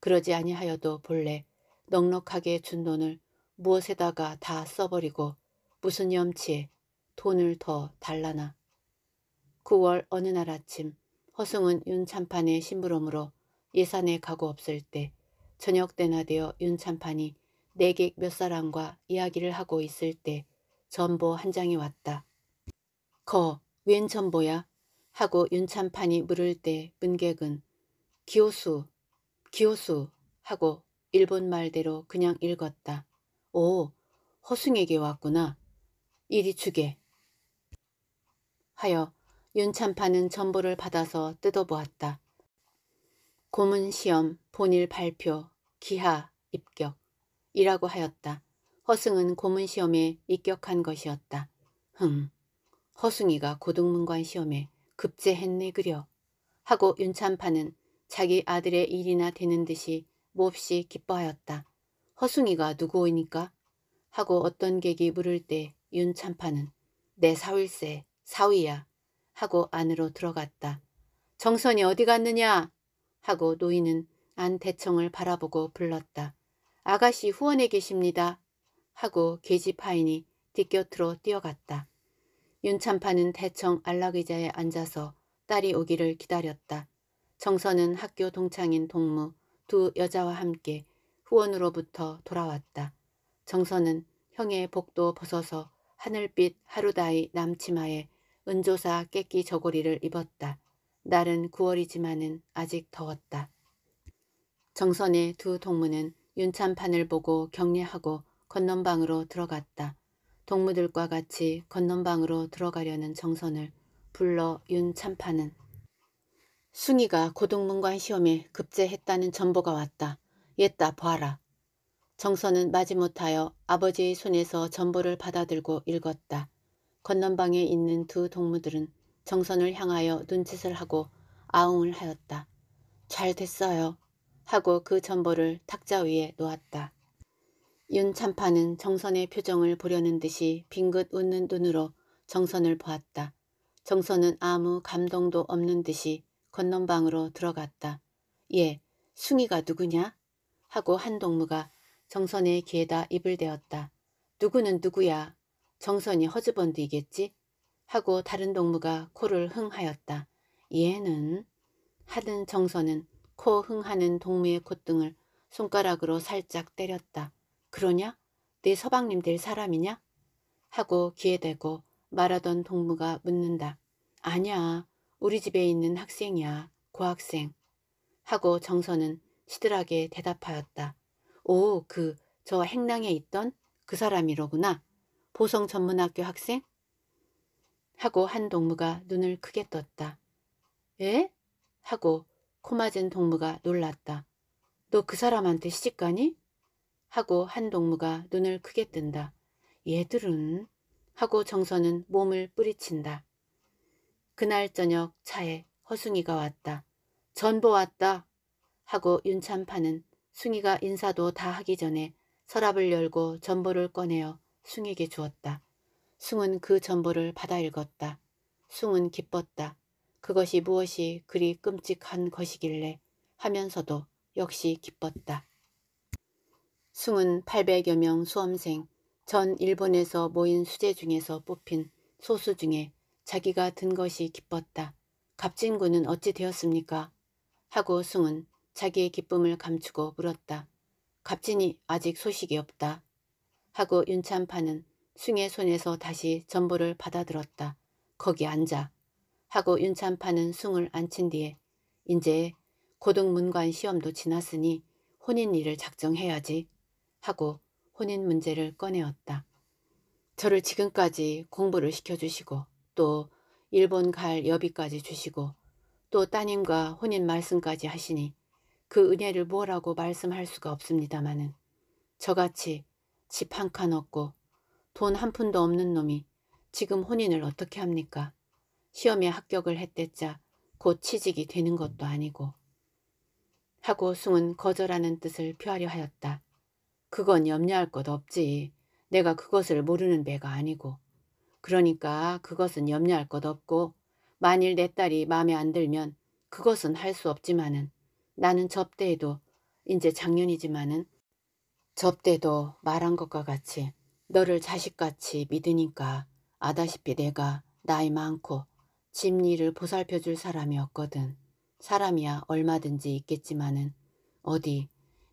그러지 아니하여도 본래 넉넉하게 준 돈을 무엇에다가 다 써버리고 무슨 염치에 돈을 더 달라나. 9월 어느 날 아침 허승은 윤찬판의 심부름으로 예산에 가고 없을 때 저녁 때나 되어 윤찬판이 내객 네 몇 사람과 이야기를 하고 있을 때 전보 한 장이 왔다. 거, 웬 전보야? 하고 윤찬판이 물을 때 문객은 기호수 기호수 하고 일본 말대로 그냥 읽었다. 오, 허승에게 왔구나. 이리 주게. 하여 윤찬파는 전보를 받아서 뜯어보았다. 고문시험, 본일 발표, 기하, 입격 이라고 하였다. 허승은 고문시험에 입격한 것이었다. 흥 허승이가 고등문관 시험에 급제했네 그려. 하고 윤찬파는 자기 아들의 일이나 되는 듯이 몹시 기뻐하였다. 허숭이가 누구이니까 하고 어떤 객이 물을 때 윤찬파는 내 사위일세 사위야 하고 안으로 들어갔다. 정선이 어디 갔느냐? 하고 노인은 안 대청을 바라보고 불렀다. 아가씨 후원에 계십니다. 하고 계집하인이 뒷곁으로 뛰어갔다. 윤찬파는 대청 안락의자에 앉아서 딸이 오기를 기다렸다. 정선은 학교 동창인 동무 두 여자와 함께 후원으로부터 돌아왔다. 정선은 형의 복도 벗어서 하늘빛 하루다이 남치마에 은조사 깨끼 저고리를 입었다. 날은 9월이지만은 아직 더웠다. 정선의 두 동무는 윤찬판을 보고 격려하고 건넌방으로 들어갔다. 동무들과 같이 건넌방으로 들어가려는 정선을 불러 윤찬판은 순이가 고등문관 시험에 급제했다는 전보가 왔다. 옛다 봐라. 정선은 마지못하여 아버지의 손에서 전보를 받아들고 읽었다. 건넌방에 있는 두 동무들은 정선을 향하여 눈짓을 하고 아웅을 하였다. 잘 됐어요. 하고 그 전보를 탁자 위에 놓았다. 윤참파는 정선의 표정을 보려는 듯이 빙긋 웃는 눈으로 정선을 보았다. 정선은 아무 감동도 없는 듯이 건넌방으로 들어갔다. 예, 숭이가 누구냐? 하고 한동무가 정선의 귀에다 입을 대었다. 누구는 누구야? 정선이 허즈번드이겠지? 하고 다른 동무가 코를 흥하였다. 얘는? 하던 정선은 코 흥하는 동무의 콧등을 손가락으로 살짝 때렸다. 그러냐? 네 서방님 들 사람이냐? 하고 귀에 대고 말하던 동무가 묻는다. 아니야 우리 집에 있는 학생이야. 고학생. 하고 정선은 시들하게 대답하였다. 오, 그, 저 행랑에 있던 그 사람이로구나. 보성 전문학교 학생? 하고 한 동무가 눈을 크게 떴다. 예? 하고 코맞은 동무가 놀랐다. 너 그 사람한테 시집가니? 하고 한 동무가 눈을 크게 뜬다. 얘들은 하고 정선은 몸을 뿌리친다. 그날 저녁 차에 허승이가 왔다. 전보 왔다. 하고 윤찬파는 승이가 인사도 다 하기 전에 서랍을 열고 전보를 꺼내어 숭에게 주었다. 숭은 그 전보를 받아 읽었다. 숭은 기뻤다. 그것이 무엇이 그리 끔찍한 것이길래 하면서도 역시 기뻤다. 숭은 800여 명 수험생, 전 일본에서 모인 수재 중에서 뽑힌 소수 중에 자기가 든 것이 기뻤다. 갑진군은 어찌 되었습니까? 하고 승은 자기의 기쁨을 감추고 물었다. 갑진이 아직 소식이 없다. 하고 윤찬파는 승의 손에서 다시 전보를 받아들었다. 거기 앉아. 하고 윤찬파는 승을 앉힌 뒤에 이제 고등문관 시험도 지났으니 혼인 일을 작정해야지 하고 혼인 문제를 꺼내었다. 저를 지금까지 공부를 시켜주시고 또 일본 갈 여비까지 주시고 또 따님과 혼인 말씀까지 하시니 그 은혜를 뭐라고 말씀할 수가 없습니다마는 저같이 집 한 칸 없고 돈 한 푼도 없는 놈이 지금 혼인을 어떻게 합니까? 시험에 합격을 했댔자 곧 취직이 되는 것도 아니고 하고 숭은 거절하는 뜻을 표하려 하였다. 그건 염려할 것 없지. 내가 그것을 모르는 배가 아니고 그러니까 그것은 염려할 것 없고 만일 내 딸이 마음에 안 들면 그것은 할 수 없지만은 나는 접대에도 이제 작년이지만은 접대도 말한 것과 같이 너를 자식같이 믿으니까 아다시피 내가 나이 많고 집일를 보살펴줄 사람이 없거든. 사람이야 얼마든지 있겠지만은 어디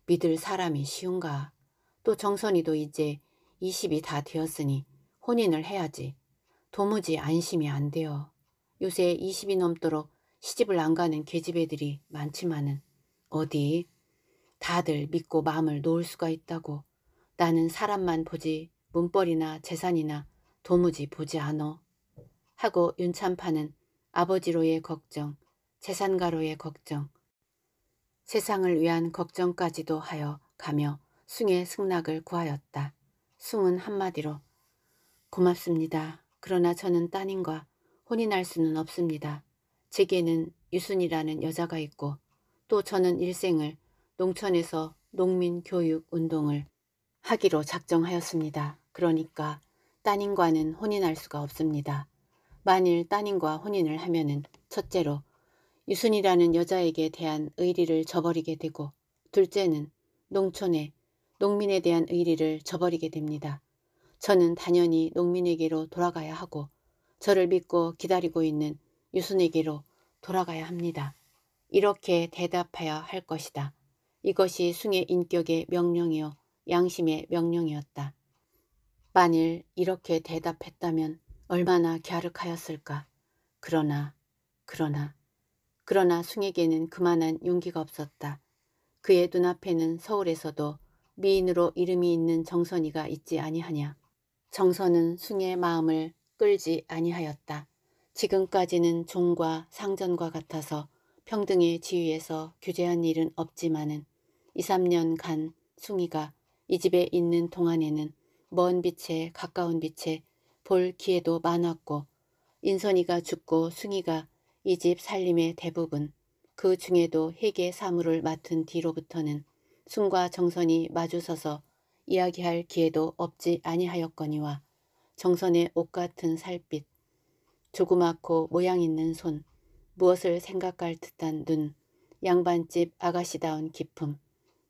믿을 사람이 쉬운가. 또 정선이도 이제 20이 다 되었으니 혼인을 해야지. 도무지 안심이 안 돼요. 요새 20이 넘도록 시집을 안 가는 계집애들이 많지만은 어디 다들 믿고 마음을 놓을 수가 있다고 나는 사람만 보지 문벌이나 재산이나 도무지 보지 않어 하고 윤찬파는 아버지로의 걱정, 재산가로의 걱정, 세상을 위한 걱정까지도 하여 가며 숭의 승낙을 구하였다. 숭은 한마디로 고맙습니다. 그러나 저는 따님과 혼이 날 수는 없습니다. 제게는 유순이라는 여자가 있고 또 저는 일생을 농촌에서 농민 교육 운동을 하기로 작정하였습니다. 그러니까 따님과는 혼인할 수가 없습니다. 만일 따님과 혼인을 하면은 첫째로 유순이라는 여자에게 대한 의리를 저버리게 되고 둘째는 농촌에 농민에 대한 의리를 저버리게 됩니다. 저는 당연히 농민에게로 돌아가야 하고 저를 믿고 기다리고 있는 유순에게로 돌아가야 합니다. 이렇게 대답해야 할 것이다. 이것이 숭의 인격의 명령이요 양심의 명령이었다. 만일 이렇게 대답했다면 얼마나 갸륵하였을까. 그러나 그러나 그러나 숭에게는 그만한 용기가 없었다. 그의 눈앞에는 서울에서도 미인으로 이름이 있는 정선이가 있지 아니하냐. 정선은 숭의 마음을 끌지 아니하였다. 지금까지는 종과 상전과 같아서 평등의 지위에서 규제한 일은 없지만은 2, 3년간 숭이가 이 집에 있는 동안에는 먼 빛에 가까운 빛에 볼 기회도 많았고 인선이가 죽고 숭이가 이 집 살림의 대부분 그 중에도 회계 사물을 맡은 뒤로부터는 숭과 정선이 마주서서 이야기할 기회도 없지 아니하였거니와 정선의 옷 같은 살빛, 조그맣고 모양 있는 손, 무엇을 생각할 듯한 눈, 양반집 아가씨다운 기품,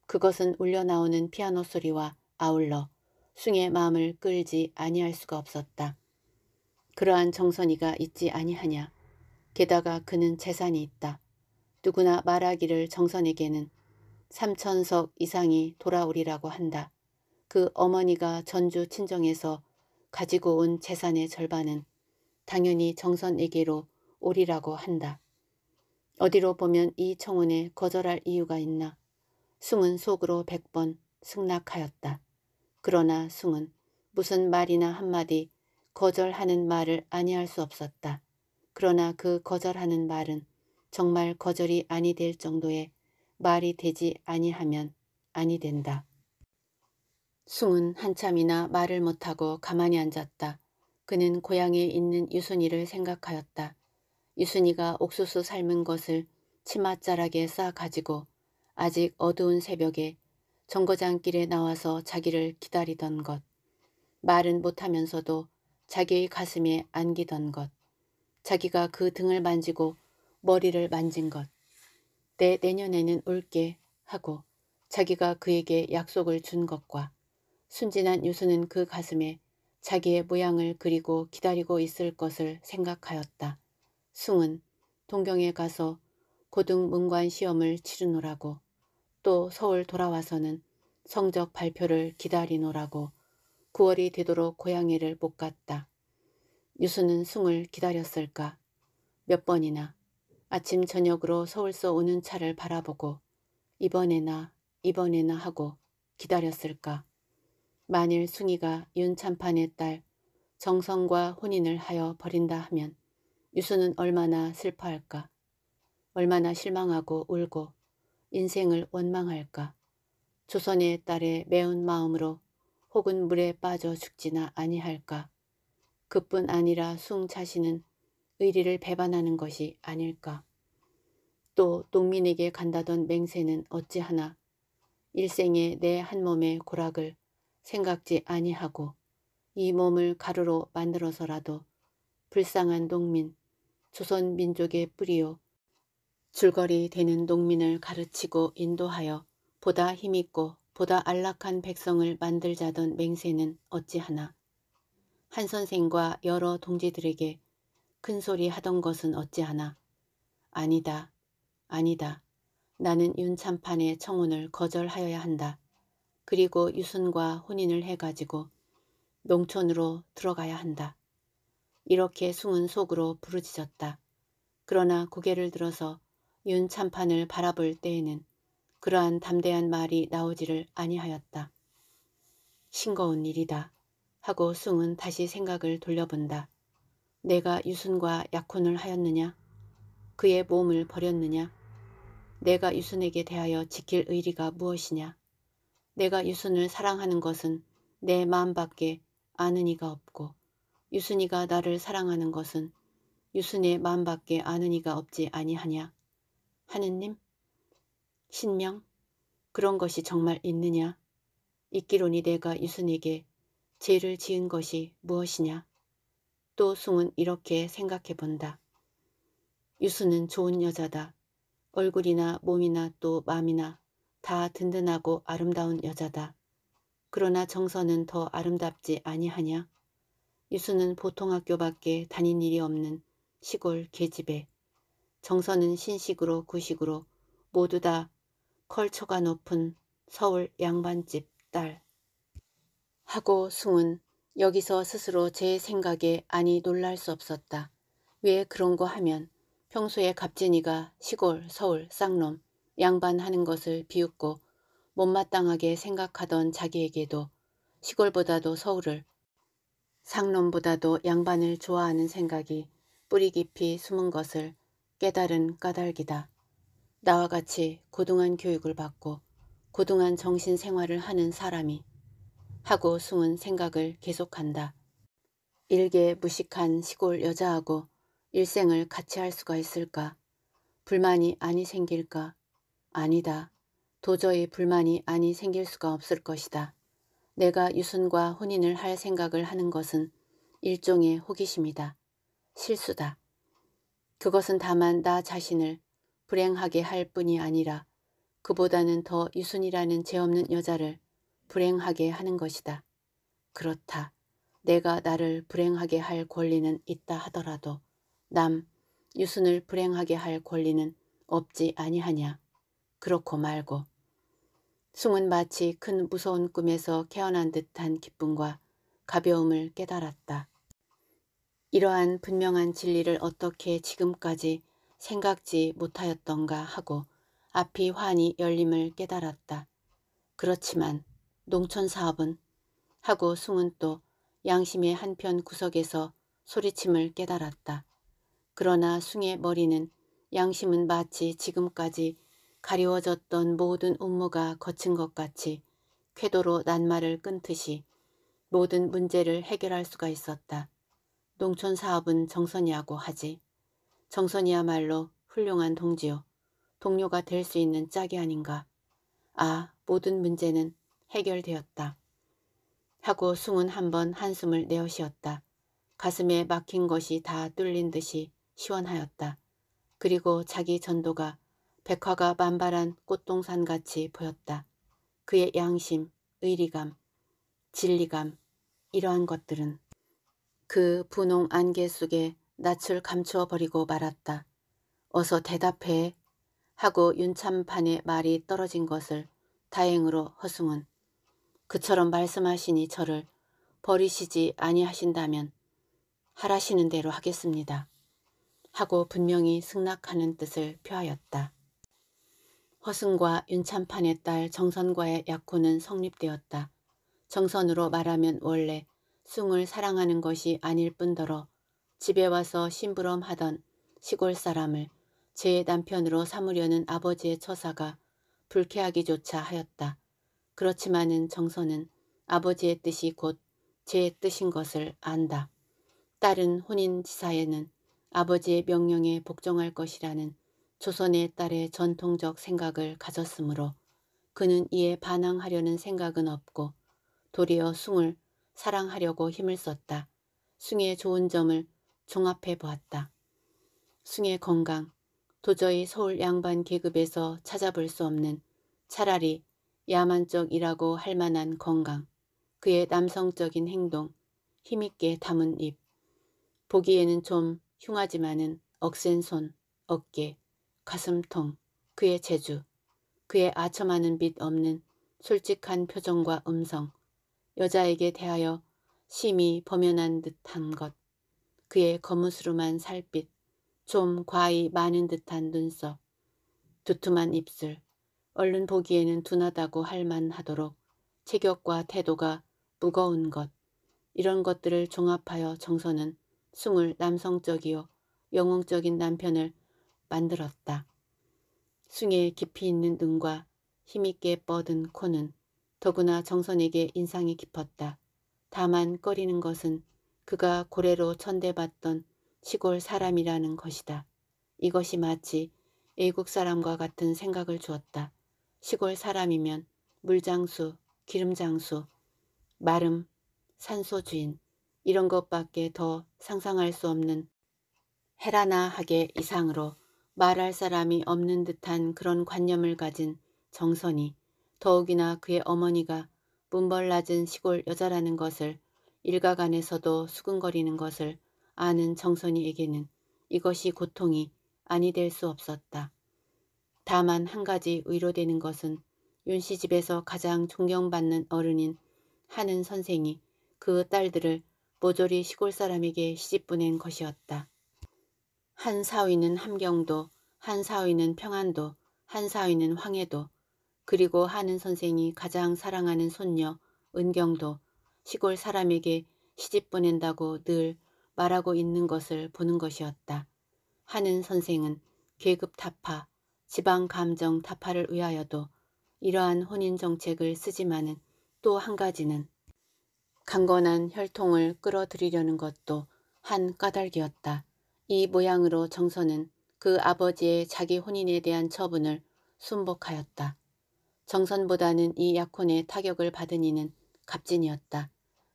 그것은 울려나오는 피아노 소리와 아울러 숭의 마음을 끌지 아니할 수가 없었다. 그러한 정선이가 있지 아니하냐. 게다가 그는 재산이 있다. 누구나 말하기를 정선에게는 삼천석 이상이 돌아오리라고 한다. 그 어머니가 전주 친정에서 가지고 온 재산의 절반은 당연히 정선에게로 오리라고 한다. 어디로 보면 이 청혼에 거절할 이유가 있나. 숭은 속으로 백 번 승낙하였다. 그러나 숭은 무슨 말이나 한마디 거절하는 말을 아니할 수 없었다. 그러나 그 거절하는 말은 정말 거절이 아니 될 정도의 말이 되지 아니하면 아니 된다. 숭은 한참이나 말을 못하고 가만히 앉았다. 그는 고향에 있는 유순이를 생각하였다. 유순이가 옥수수 삶은 것을 치맛자락에 싸가지고 아직 어두운 새벽에 정거장길에 나와서 자기를 기다리던 것. 말은 못하면서도 자기의 가슴에 안기던 것. 자기가 그 등을 만지고 머리를 만진 것. 내 내년에는 올게 하고 자기가 그에게 약속을 준 것과 순진한 유수는 그 가슴에 자기의 모양을 그리고 기다리고 있을 것을 생각하였다. 숭은 동경에 가서 고등문관 시험을 치르노라고 또 서울 돌아와서는 성적 발표를 기다리노라고 9월이 되도록 고양이를 못 갔다. 유수는 숭을 기다렸을까? 몇 번이나 아침 저녁으로 서울서 오는 차를 바라보고 이번에나 이번에나 하고 기다렸을까? 만일 순이가 윤참판의 딸 정성과 혼인을 하여 버린다 하면 유수는 얼마나 슬퍼할까 얼마나 실망하고 울고 인생을 원망할까 조선의 딸의 매운 마음으로 혹은 물에 빠져 죽지나 아니할까 그뿐 아니라 숭 자신은 의리를 배반하는 것이 아닐까 또 농민에게 간다던 맹세는 어찌하나 일생에 내 한 몸의 고락을 생각지 아니하고 이 몸을 가루로 만들어서라도 불쌍한 농민, 조선 민족의 뿌리요 줄거리 되는 농민을 가르치고 인도하여 보다 힘있고 보다 안락한 백성을 만들자던 맹세는 어찌하나 한 선생과 여러 동지들에게 큰 소리 하던 것은 어찌하나 아니다 아니다 나는 윤참판의 청혼을 거절하여야 한다. 그리고 유순과 혼인을 해가지고 농촌으로 들어가야 한다. 이렇게 숭은 속으로 부르짖었다. 그러나 고개를 들어서 윤 참판을 바라볼 때에는 그러한 담대한 말이 나오지를 아니하였다. 싱거운 일이다. 하고 숭은 다시 생각을 돌려본다. 내가 유순과 약혼을 하였느냐? 그의 몸을 버렸느냐? 내가 유순에게 대하여 지킬 의리가 무엇이냐? 내가 유순을 사랑하는 것은 내 마음밖에 아는 이가 없고 유순이가 나를 사랑하는 것은 유순의 마음밖에 아는 이가 없지 아니하냐. 하느님, 신명, 그런 것이 정말 있느냐? 있기로니 내가 유순에게 죄를 지은 것이 무엇이냐? 또 숭은 이렇게 생각해 본다. 유순은 좋은 여자다. 얼굴이나 몸이나 또 마음이나 다 든든하고 아름다운 여자다. 그러나 정서는더 아름답지 아니하냐? 유수는 보통 학교밖에 다닌 일이 없는 시골 계집애. 정서는 신식으로 구식으로 모두 다 컬처가 높은 서울 양반집 딸. 하고 숭은 여기서 스스로 제 생각에 아니 놀랄 수 없었다. 왜 그런 거 하면 평소에 갑진이가 시골 서울 쌍놈 양반하는 것을 비웃고 못마땅하게 생각하던 자기에게도 시골보다도 서울을 상놈보다도 양반을 좋아하는 생각이 뿌리 깊이 숨은 것을 깨달은 까닭이다. 나와 같이 고등한 교육을 받고 고등한 정신생활을 하는 사람이 하고 숨은 생각을 계속한다. 일개 무식한 시골 여자하고 일생을 같이 할 수가 있을까? 불만이 아니 생길까? 아니다. 도저히 불만이 아니 생길 수가 없을 것이다. 내가 유순과 혼인을 할 생각을 하는 것은 일종의 호기심이다. 실수다. 그것은 다만 나 자신을 불행하게 할 뿐이 아니라 그보다는 더 유순이라는 죄 없는 여자를 불행하게 하는 것이다. 그렇다. 내가 나를 불행하게 할 권리는 있다 하더라도 남, 유순을 불행하게 할 권리는 없지 아니하냐. 그렇고 말고 숭은 마치 큰 무서운 꿈에서 깨어난 듯한 기쁨과 가벼움을 깨달았다. 이러한 분명한 진리를 어떻게 지금까지 생각지 못하였던가 하고 앞이 환히 열림을 깨달았다. 그렇지만 농촌사업은 하고 숭은 또 양심의 한편 구석에서 소리침을 깨달았다. 그러나 숭의 머리는 양심은 마치 지금까지 가리워졌던 모든 음모가 거친 것 같이 쾌도로 낱말을 끊듯이 모든 문제를 해결할 수가 있었다. 농촌 사업은 정선이하고 하지. 정선이야말로 훌륭한 동지요. 동료가 될 수 있는 짝이 아닌가. 아, 모든 문제는 해결되었다. 하고 숭은 한 번 한숨을 내어쉬었다. 가슴에 막힌 것이 다 뚫린 듯이 시원하였다. 그리고 자기 전도가 백화가 만발한 꽃동산같이 보였다. 그의 양심, 의리감, 진리감 이러한 것들은 그 분홍 안개 속에 낯을 감추어 버리고 말았다. 어서 대답해 하고 윤참판의 말이 떨어진 것을 다행으로 허승은 그처럼 말씀하시니 저를 버리시지 아니하신다면 하라시는 대로 하겠습니다. 하고 분명히 승낙하는 뜻을 표하였다. 허승과 윤찬판의 딸 정선과의 약혼은 성립되었다. 정선으로 말하면 원래 숭을 사랑하는 것이 아닐 뿐더러 집에 와서 심부름하던 시골 사람을 제 남편으로 삼으려는 아버지의 처사가 불쾌하기조차 하였다. 그렇지만은 정선은 아버지의 뜻이 곧 제 뜻인 것을 안다. 딸은 혼인지사에는 아버지의 명령에 복종할 것이라는 조선의 딸의 전통적 생각을 가졌으므로 그는 이에 반항하려는 생각은 없고 도리어 숭을 사랑하려고 힘을 썼다. 숭의 좋은 점을 종합해 보았다. 숭의 건강, 도저히 서울 양반 계급에서 찾아볼 수 없는 차라리 야만적이라고 할 만한 건강, 그의 남성적인 행동, 힘있게 담은 입, 보기에는 좀 흉하지만은 억센 손, 어깨, 가슴통, 그의 재주, 그의 아첨하는 빛 없는 솔직한 표정과 음성, 여자에게 대하여 심히 범연한 듯한 것, 그의 거무스름한 살빛, 좀 과히 많은 듯한 눈썹, 두툼한 입술, 얼른 보기에는 둔하다고 할 만하도록 체격과 태도가 무거운 것, 이런 것들을 종합하여 정서는 숭을 남성적이요 영웅적인 남편을 만들었다. 숭에 깊이 있는 눈과 힘있게 뻗은 코는 더구나 정선에게 인상이 깊었다. 다만 꺼리는 것은 그가 고래로 천대받던 시골 사람이라는 것이다. 이것이 마치 애국 사람과 같은 생각을 주었다. 시골 사람이면 물장수, 기름장수, 마름, 산소주인 이런 것밖에 더 상상할 수 없는 헤라나하게 이상으로 말할 사람이 없는 듯한 그런 관념을 가진 정선이 더욱이나 그의 어머니가 문벌 낮은 시골 여자라는 것을 일각 안에서도 수근거리는 것을 아는 정선이에게는 이것이 고통이 아니 될 수 없었다. 다만 한 가지 의로되는 것은 윤씨 집에서 가장 존경받는 어른인 하는 선생이 그 딸들을 모조리 시골 사람에게 시집보낸 것이었다. 한사위는 함경도, 한사위는 평안도, 한사위는 황해도, 그리고 하는 선생이 가장 사랑하는 손녀 은경도 시골 사람에게 시집 보낸다고 늘 말하고 있는 것을 보는 것이었다. 하는 선생은 계급 타파, 지방 감정 타파를 위하여도 이러한 혼인 정책을 쓰지만은 또 한 가지는 강건한 혈통을 끌어들이려는 것도 한 까닭이었다. 이 모양으로 정선은 그 아버지의 자기 혼인에 대한 처분을 순복하였다. 정선보다는 이 약혼의 타격을 받은 이는 갑진이었다.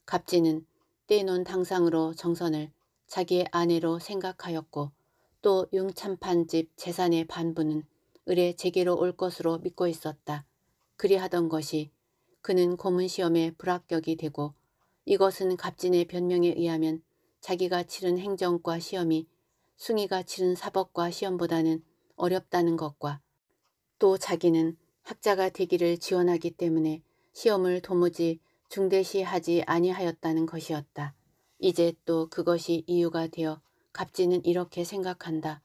갑진은 떼놓은 당상으로 정선을 자기의 아내로 생각하였고 또 융참판집 재산의 반부는 을의 재계로 올 것으로 믿고 있었다. 그리하던 것이 그는 고문시험에 불합격이 되고 이것은 갑진의 변명에 의하면 자기가 치른 행정과 시험이 숭이가 치른 사법과 시험보다는 어렵다는 것과 또 자기는 학자가 되기를 지원하기 때문에 시험을 도무지 중대시하지 아니하였다는 것이었다. 이제 또 그것이 이유가 되어 갑진은 이렇게 생각한다.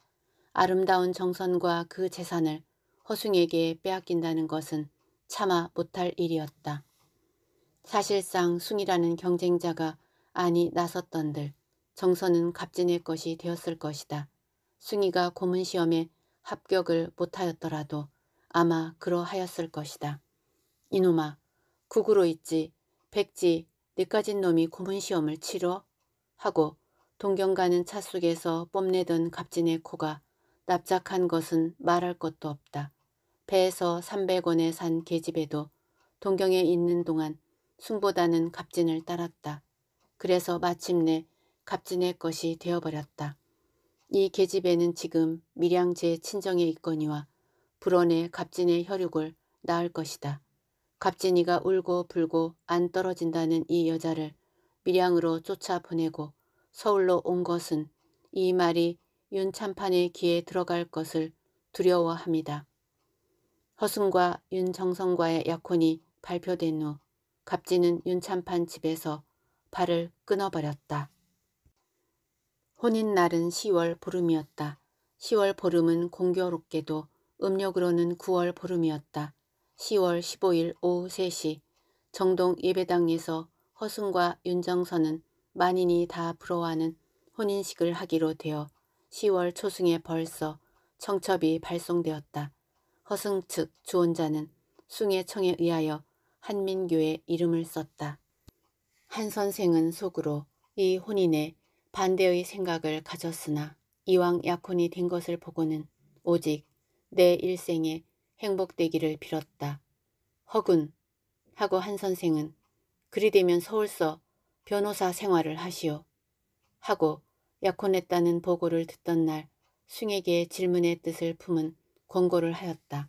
아름다운 정선과 그 재산을 허숭에게 빼앗긴다는 것은 차마 못할 일이었다. 사실상 숭이라는 경쟁자가 아니 나섰던들 정선은 갑진의 것이 되었을 것이다. 승희가 고문시험에 합격을 못하였더라도 아마 그러하였을 것이다. 이놈아 국으로 있지 백지 늦까진 놈이 고문시험을 치러? 하고 동경가는 차 속에서 뽐내던 갑진의 코가 납작한 것은 말할 것도 없다. 배에서 300원에 산 계집에도 동경에 있는 동안 순보다는 갑진을 따랐다. 그래서 마침내 갑진의 것이 되어버렸다. 이 계집애는 지금 밀양제 친정에 있거니와 불원의 갑진의 혈육을 낳을 것이다. 갑진이가 울고 불고 안 떨어진다는 이 여자를 밀양으로 쫓아보내고 서울로 온 것은 이 말이 윤참판의 귀에 들어갈 것을 두려워합니다. 허승과 윤정성과의 약혼이 발표된 후 갑진은 윤참판 집에서 발을 끊어버렸다. 혼인 날은 10월 보름이었다. 10월 보름은 공교롭게도 음력으로는 9월 보름이었다. 10월 15일 오후 3시 정동 예배당에서 허승과 윤정선은 만인이 다 부러워하는 혼인식을 하기로 되어 10월 초승에 벌써 청첩이 발송되었다. 허승 측 주원자는 숭의 청에 의하여 한민교의 이름을 썼다. 한 선생은 속으로 이 혼인에 반대의 생각을 가졌으나 이왕 약혼이 된 것을 보고는 오직 내 일생에 행복되기를 빌었다. 허군 하고 한 선생은 그리 되면 서울서 변호사 생활을 하시오 하고 약혼했다는 보고를 듣던 날 숭에게 질문의 뜻을 품은 권고를 하였다.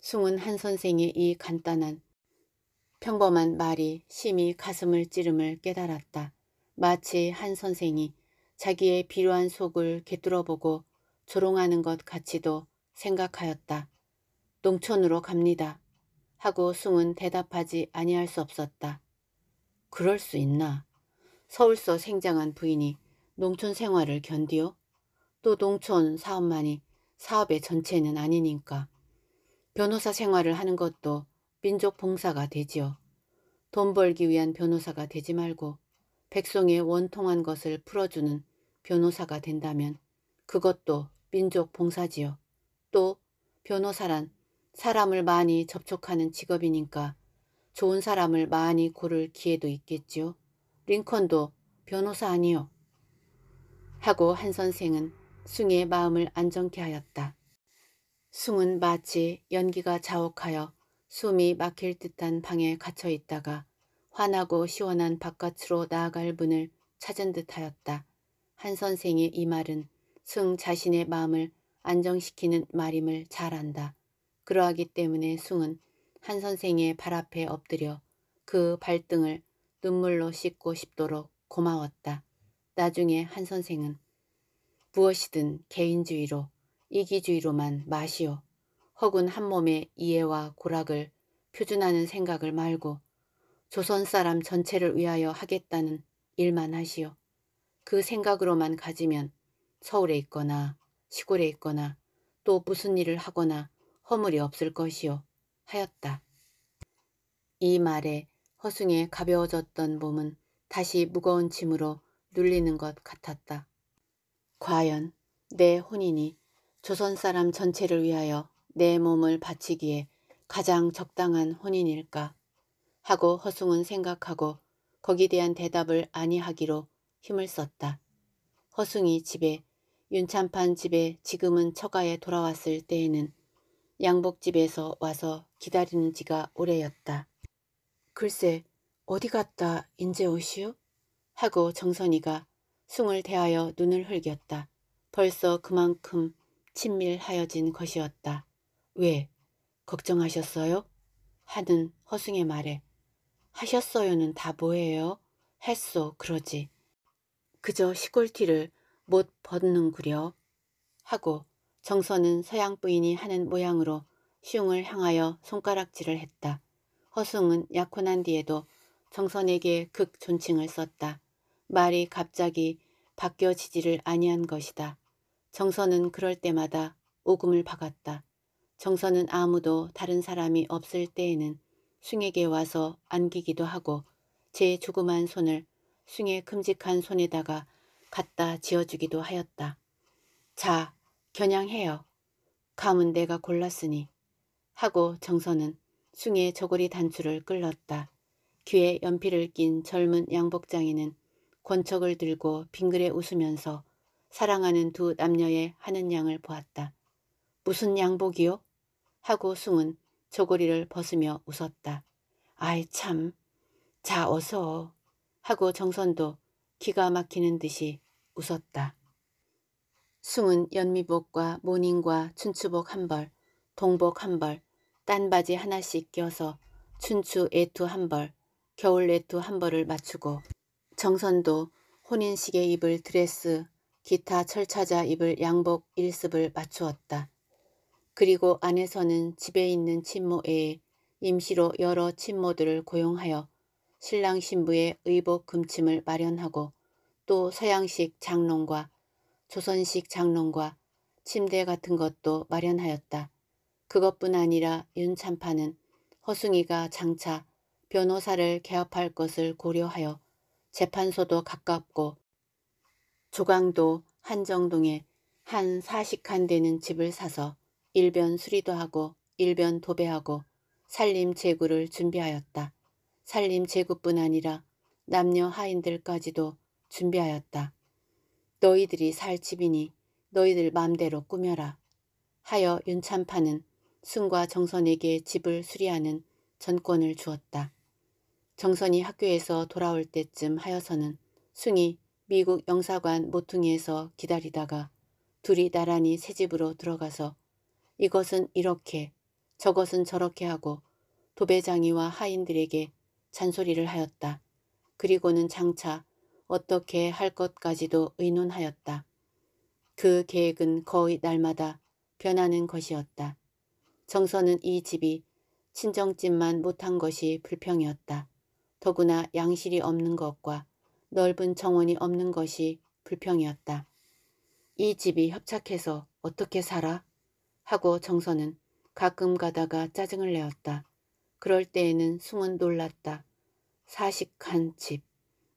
숭은 한 선생의 이 간단한 평범한 말이 심히 가슴을 찌름을 깨달았다. 마치 한 선생이 자기의 비루한 속을 깨뚫어보고 조롱하는 것 같이도 생각하였다. 농촌으로 갑니다. 하고 숭은 대답하지 아니할 수 없었다. 그럴 수 있나? 서울서 생장한 부인이 농촌 생활을 견디오? 또 농촌 사업만이 사업의 전체는 아니니까. 변호사 생활을 하는 것도 민족 봉사가 되지요. 돈 벌기 위한 변호사가 되지 말고 백성의 원통한 것을 풀어주는 변호사가 된다면 그것도 민족 봉사지요. 또 변호사란 사람을 많이 접촉하는 직업이니까 좋은 사람을 많이 고를 기회도 있겠지요. 링컨도 변호사 아니요. 하고 한 선생은 숭의 마음을 안정케 하였다. 숭은 마치 연기가 자욱하여 숨이 막힐 듯한 방에 갇혀 있다가 환하고 시원한 바깥으로 나아갈 문을 찾은 듯하였다. 한 선생의 이 말은 승 자신의 마음을 안정시키는 말임을 잘 안다. 그러하기 때문에 승은한 선생의 발 앞에 엎드려 그 발등을 눈물로 씻고 싶도록 고마웠다. 나중에 한 선생은 무엇이든 개인주의로 이기주의로만 마시오. 허군 한 몸의 이해와 고락을 표준하는 생각을 말고 조선 사람 전체를 위하여 하겠다는 일만 하시오. 그 생각으로만 가지면 서울에 있거나 시골에 있거나 또 무슨 일을 하거나 허물이 없을 것이요 하였다. 이 말에 허숭에 가벼워졌던 몸은 다시 무거운 짐으로 눌리는 것 같았다. 과연 내 혼인이 조선 사람 전체를 위하여 내 몸을 바치기에 가장 적당한 혼인일까? 하고 허숭은 생각하고 거기 대한 대답을 아니하기로 힘을 썼다. 허숭이 집에 윤찬판 집에 지금은 처가에 돌아왔을 때에는 양복집에서 와서 기다리는 지가 오래였다. 글쎄 어디 갔다 인제 오시오? 하고 정선이가 숭을 대하여 눈을 흘겼다. 벌써 그만큼 친밀하여진 것이었다. 왜? 걱정하셨어요? 하는 허숭의 말에 하셨어요는 다 뭐예요? 했소 그러지. 그저 시골티를 못 벗는구려 하고 정선은 서양 부인이 하는 모양으로 시웅을 향하여 손가락질을 했다. 허승은 약혼한 뒤에도 정선에게 극존칭을 썼다. 말이 갑자기 바뀌어지지를 아니한 것이다. 정선은 그럴 때마다 오금을 박았다. 정선은 아무도 다른 사람이 없을 때에는 숭에게 와서 안기기도 하고 제 조그만 손을 숭의 큼직한 손에다가 갖다 지어주기도 하였다. 자, 겨냥해요. 감은 내가 골랐으니. 하고 정선은 숭의 저고리 단추를 끌렀다. 귀에 연필을 낀 젊은 양복장이는 권척을 들고 빙그레 웃으면서 사랑하는 두 남녀의 하는 양을 보았다. 무슨 양복이요? 하고 숭은 저고리를 벗으며 웃었다. 아이 참. 자 어서. 하고 정선도 기가 막히는 듯이 웃었다. 숨은 연미복과 모닝과 춘추복 한 벌, 동복 한 벌, 딴바지 하나씩 껴서 춘추 애투 한 벌, 겨울 애투 한 벌을 맞추고 정선도 혼인식에 입을 드레스, 기타 철차자 입을 양복 일습을 맞추었다. 그리고 안에서는 집에 있는 친모에 임시로 여러 친모들을 고용하여 신랑 신부의 의복 금침을 마련하고 또 서양식 장롱과 조선식 장롱과 침대 같은 것도 마련하였다. 그것뿐 아니라 윤찬파는 허승이가 장차 변호사를 개업할 것을 고려하여 재판소도 가깝고 조강도 한정동에 한 사식한 되는 집을 사서 일변 수리도 하고 일변 도배하고 산림 제구를 준비하였다. 산림 제구뿐 아니라 남녀 하인들까지도 준비하였다. 너희들이 살 집이니 너희들 맘대로 꾸며라. 하여 윤찬파는 순과 정선에게 집을 수리하는 전권을 주었다. 정선이 학교에서 돌아올 때쯤 하여서는 순이 미국 영사관 모퉁이에서 기다리다가 둘이 나란히 새 집으로 들어가서 이것은 이렇게 저것은 저렇게 하고 도배장이와 하인들에게 잔소리를 하였다. 그리고는 장차 어떻게 할 것까지도 의논하였다. 그 계획은 거의 날마다 변하는 것이었다. 정서는이 집이 친정집만 못한 것이 불평이었다. 더구나 양실이 없는 것과 넓은 정원이 없는 것이 불평이었다. 이 집이 협착해서 어떻게 살아? 하고 정선은 가끔 가다가 짜증을 내었다. 그럴 때에는 숭은 놀랐다. 사식한 집.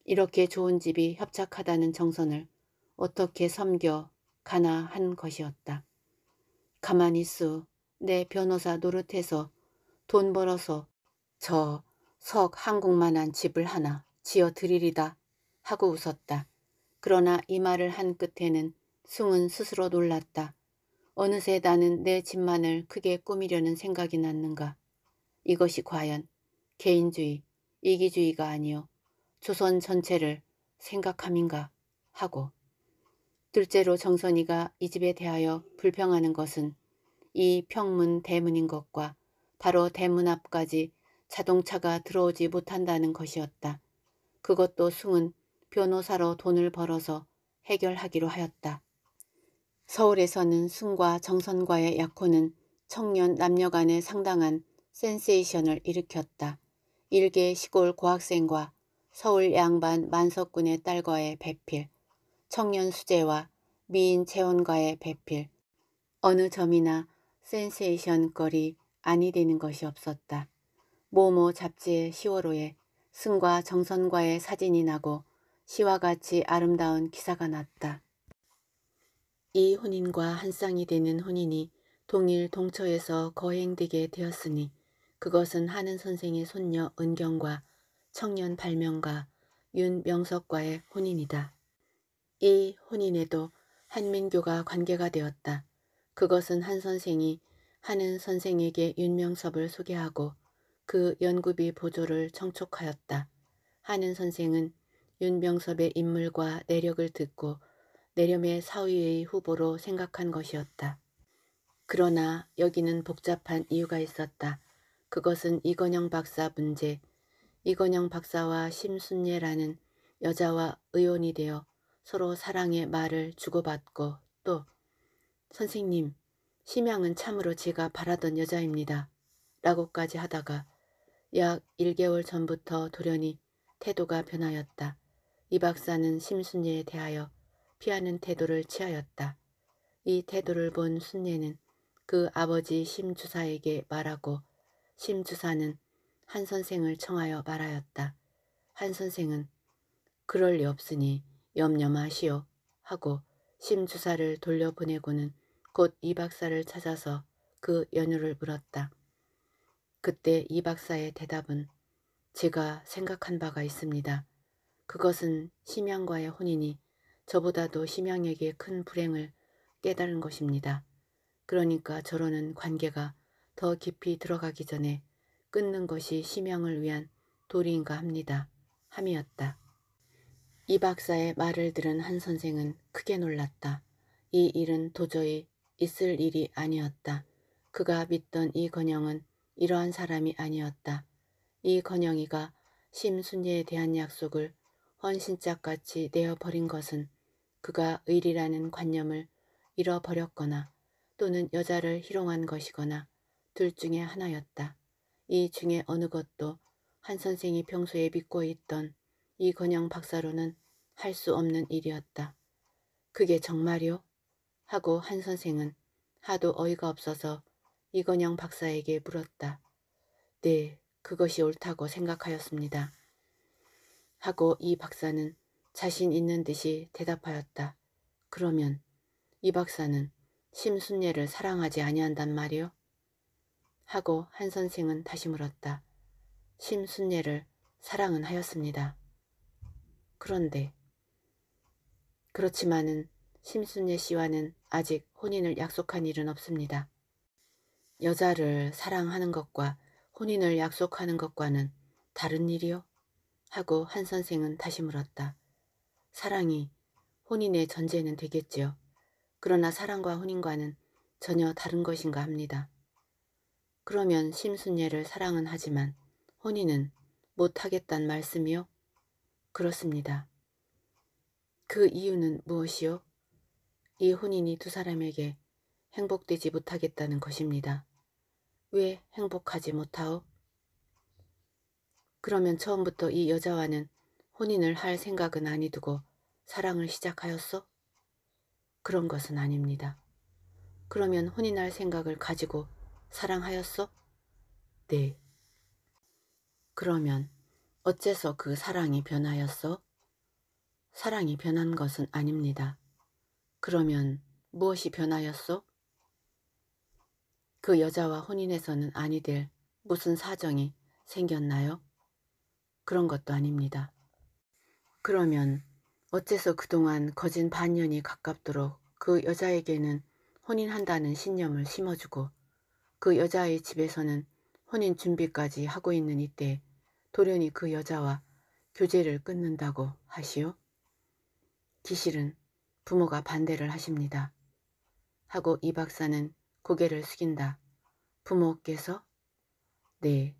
이렇게 좋은 집이 협착하다는 정선을 어떻게 섬겨 가나 한 것이었다. 가만히 있어. 내 변호사 노릇해서 돈 벌어서 저 석 한국만한 집을 하나 지어 드리리다 하고 웃었다. 그러나 이 말을 한 끝에는 숭은 스스로 놀랐다. 어느새 나는 내 집만을 크게 꾸미려는 생각이 났는가. 이것이 과연 개인주의, 이기주의가 아니요 조선 전체를 생각함인가 하고 둘째로 정선이가 이 집에 대하여 불평하는 것은 이 평문 대문인 것과 바로 대문 앞까지 자동차가 들어오지 못한다는 것이었다. 그것도 숭은 변호사로 돈을 벌어서 해결하기로 하였다. 서울에서는 순과 정선과의 약혼은 청년 남녀 간에 상당한 센세이션을 일으켰다. 일개 시골 고학생과 서울 양반 만석군의 딸과의 배필, 청년 수재와 미인 재원과의 배필, 어느 점이나 센세이션거리 아니 되는 것이 없었다. 모모 잡지의 시월호에 승과 정선과의 사진이 나고 시와 같이 아름다운 기사가 났다. 이 혼인과 한 쌍이 되는 혼인이 동일 동처에서 거행되게 되었으니 그것은 한은 선생의 손녀 은경과 청년 발명가 윤명석과의 혼인이다. 이 혼인에도 한민교가 관계가 되었다. 그것은 한 선생이 한은 선생에게 윤명섭을 소개하고 그 연구비 보조를 청촉하였다. 한은 선생은 윤명섭의 인물과 내력을 듣고 내렴의 사위의 후보로 생각한 것이었다. 그러나 여기는 복잡한 이유가 있었다. 그것은 이건영 박사 문제. 이건영 박사와 심순예라는 여자와 의원이 되어 서로 사랑의 말을 주고받고 또 선생님, 심양은 참으로 제가 바라던 여자입니다. 라고까지 하다가 약 1개월 전부터 돌연히 태도가 변하였다. 이 박사는 심순예에 대하여 피하는 태도를 취하였다. 이 태도를 본 순례는 그 아버지 심주사에게 말하고 심주사는 한 선생을 청하여 말하였다. 한 선생은 그럴 리 없으니 염려 마시오 하고 심주사를 돌려보내고는 곧 이 박사를 찾아서 그 연유를 물었다. 그때 이 박사의 대답은 제가 생각한 바가 있습니다. 그것은 심양과의 혼인이 저보다도 심양에게 큰 불행을 깨달은 것입니다. 그러니까 저로는 관계가 더 깊이 들어가기 전에 끊는 것이 심양을 위한 도리인가 합니다. 함이었다. 이 박사의 말을 들은 한 선생은 크게 놀랐다. 이 일은 도저히 있을 일이 아니었다. 그가 믿던 이 건영은 이러한 사람이 아니었다. 이 건영이가 심순예에 대한 약속을 헌신짝같이 내어버린 것은 그가 의리라는 관념을 잃어버렸거나 또는 여자를 희롱한 것이거나 둘 중에 하나였다. 이 중에 어느 것도 한 선생이 평소에 믿고 있던 이건영 박사로는 할 수 없는 일이었다. 그게 정말요? 하고 한 선생은 하도 어이가 없어서 이건영 박사에게 물었다. 네, 그것이 옳다고 생각하였습니다. 하고 이 박사는 자신 있는 듯이 대답하였다. 그러면 이 박사는 심순례를 사랑하지 아니한단 말이오 하고 한 선생은 다시 물었다. 심순례를 사랑은 하였습니다. 그런데 그렇지만은 심순례 씨와는 아직 혼인을 약속한 일은 없습니다. 여자를 사랑하는 것과 혼인을 약속하는 것과는 다른 일이요? 하고 한 선생은 다시 물었다. 사랑이 혼인의 전제는 되겠지요. 그러나 사랑과 혼인과는 전혀 다른 것인가 합니다. 그러면 심순예를 사랑은 하지만 혼인은 못하겠단 말씀이요? 그렇습니다. 그 이유는 무엇이요? 이 혼인이 두 사람에게 행복되지 못하겠다는 것입니다. 왜 행복하지 못하오? 그러면 처음부터 이 여자와는 혼인을 할 생각은 아니 두고 사랑을 시작하였소 그런 것은 아닙니다. 그러면 혼인할 생각을 가지고 사랑하였소 네. 그러면 어째서 그 사랑이 변하였소 사랑이 변한 것은 아닙니다. 그러면 무엇이 변하였소그 여자와 혼인해서는 아니 될 무슨 사정이 생겼나요? 그런 것도 아닙니다. 그러면 어째서 그동안 거진 반년이 가깝도록 그 여자에게는 혼인한다는 신념을 심어주고 그 여자의 집에서는 혼인 준비까지 하고 있는 이때 도련이 그 여자와 교제를 끊는다고 하시오? 기실은 부모가 반대를 하십니다. 하고 이 박사는 고개를 숙인다. 부모께서? 네,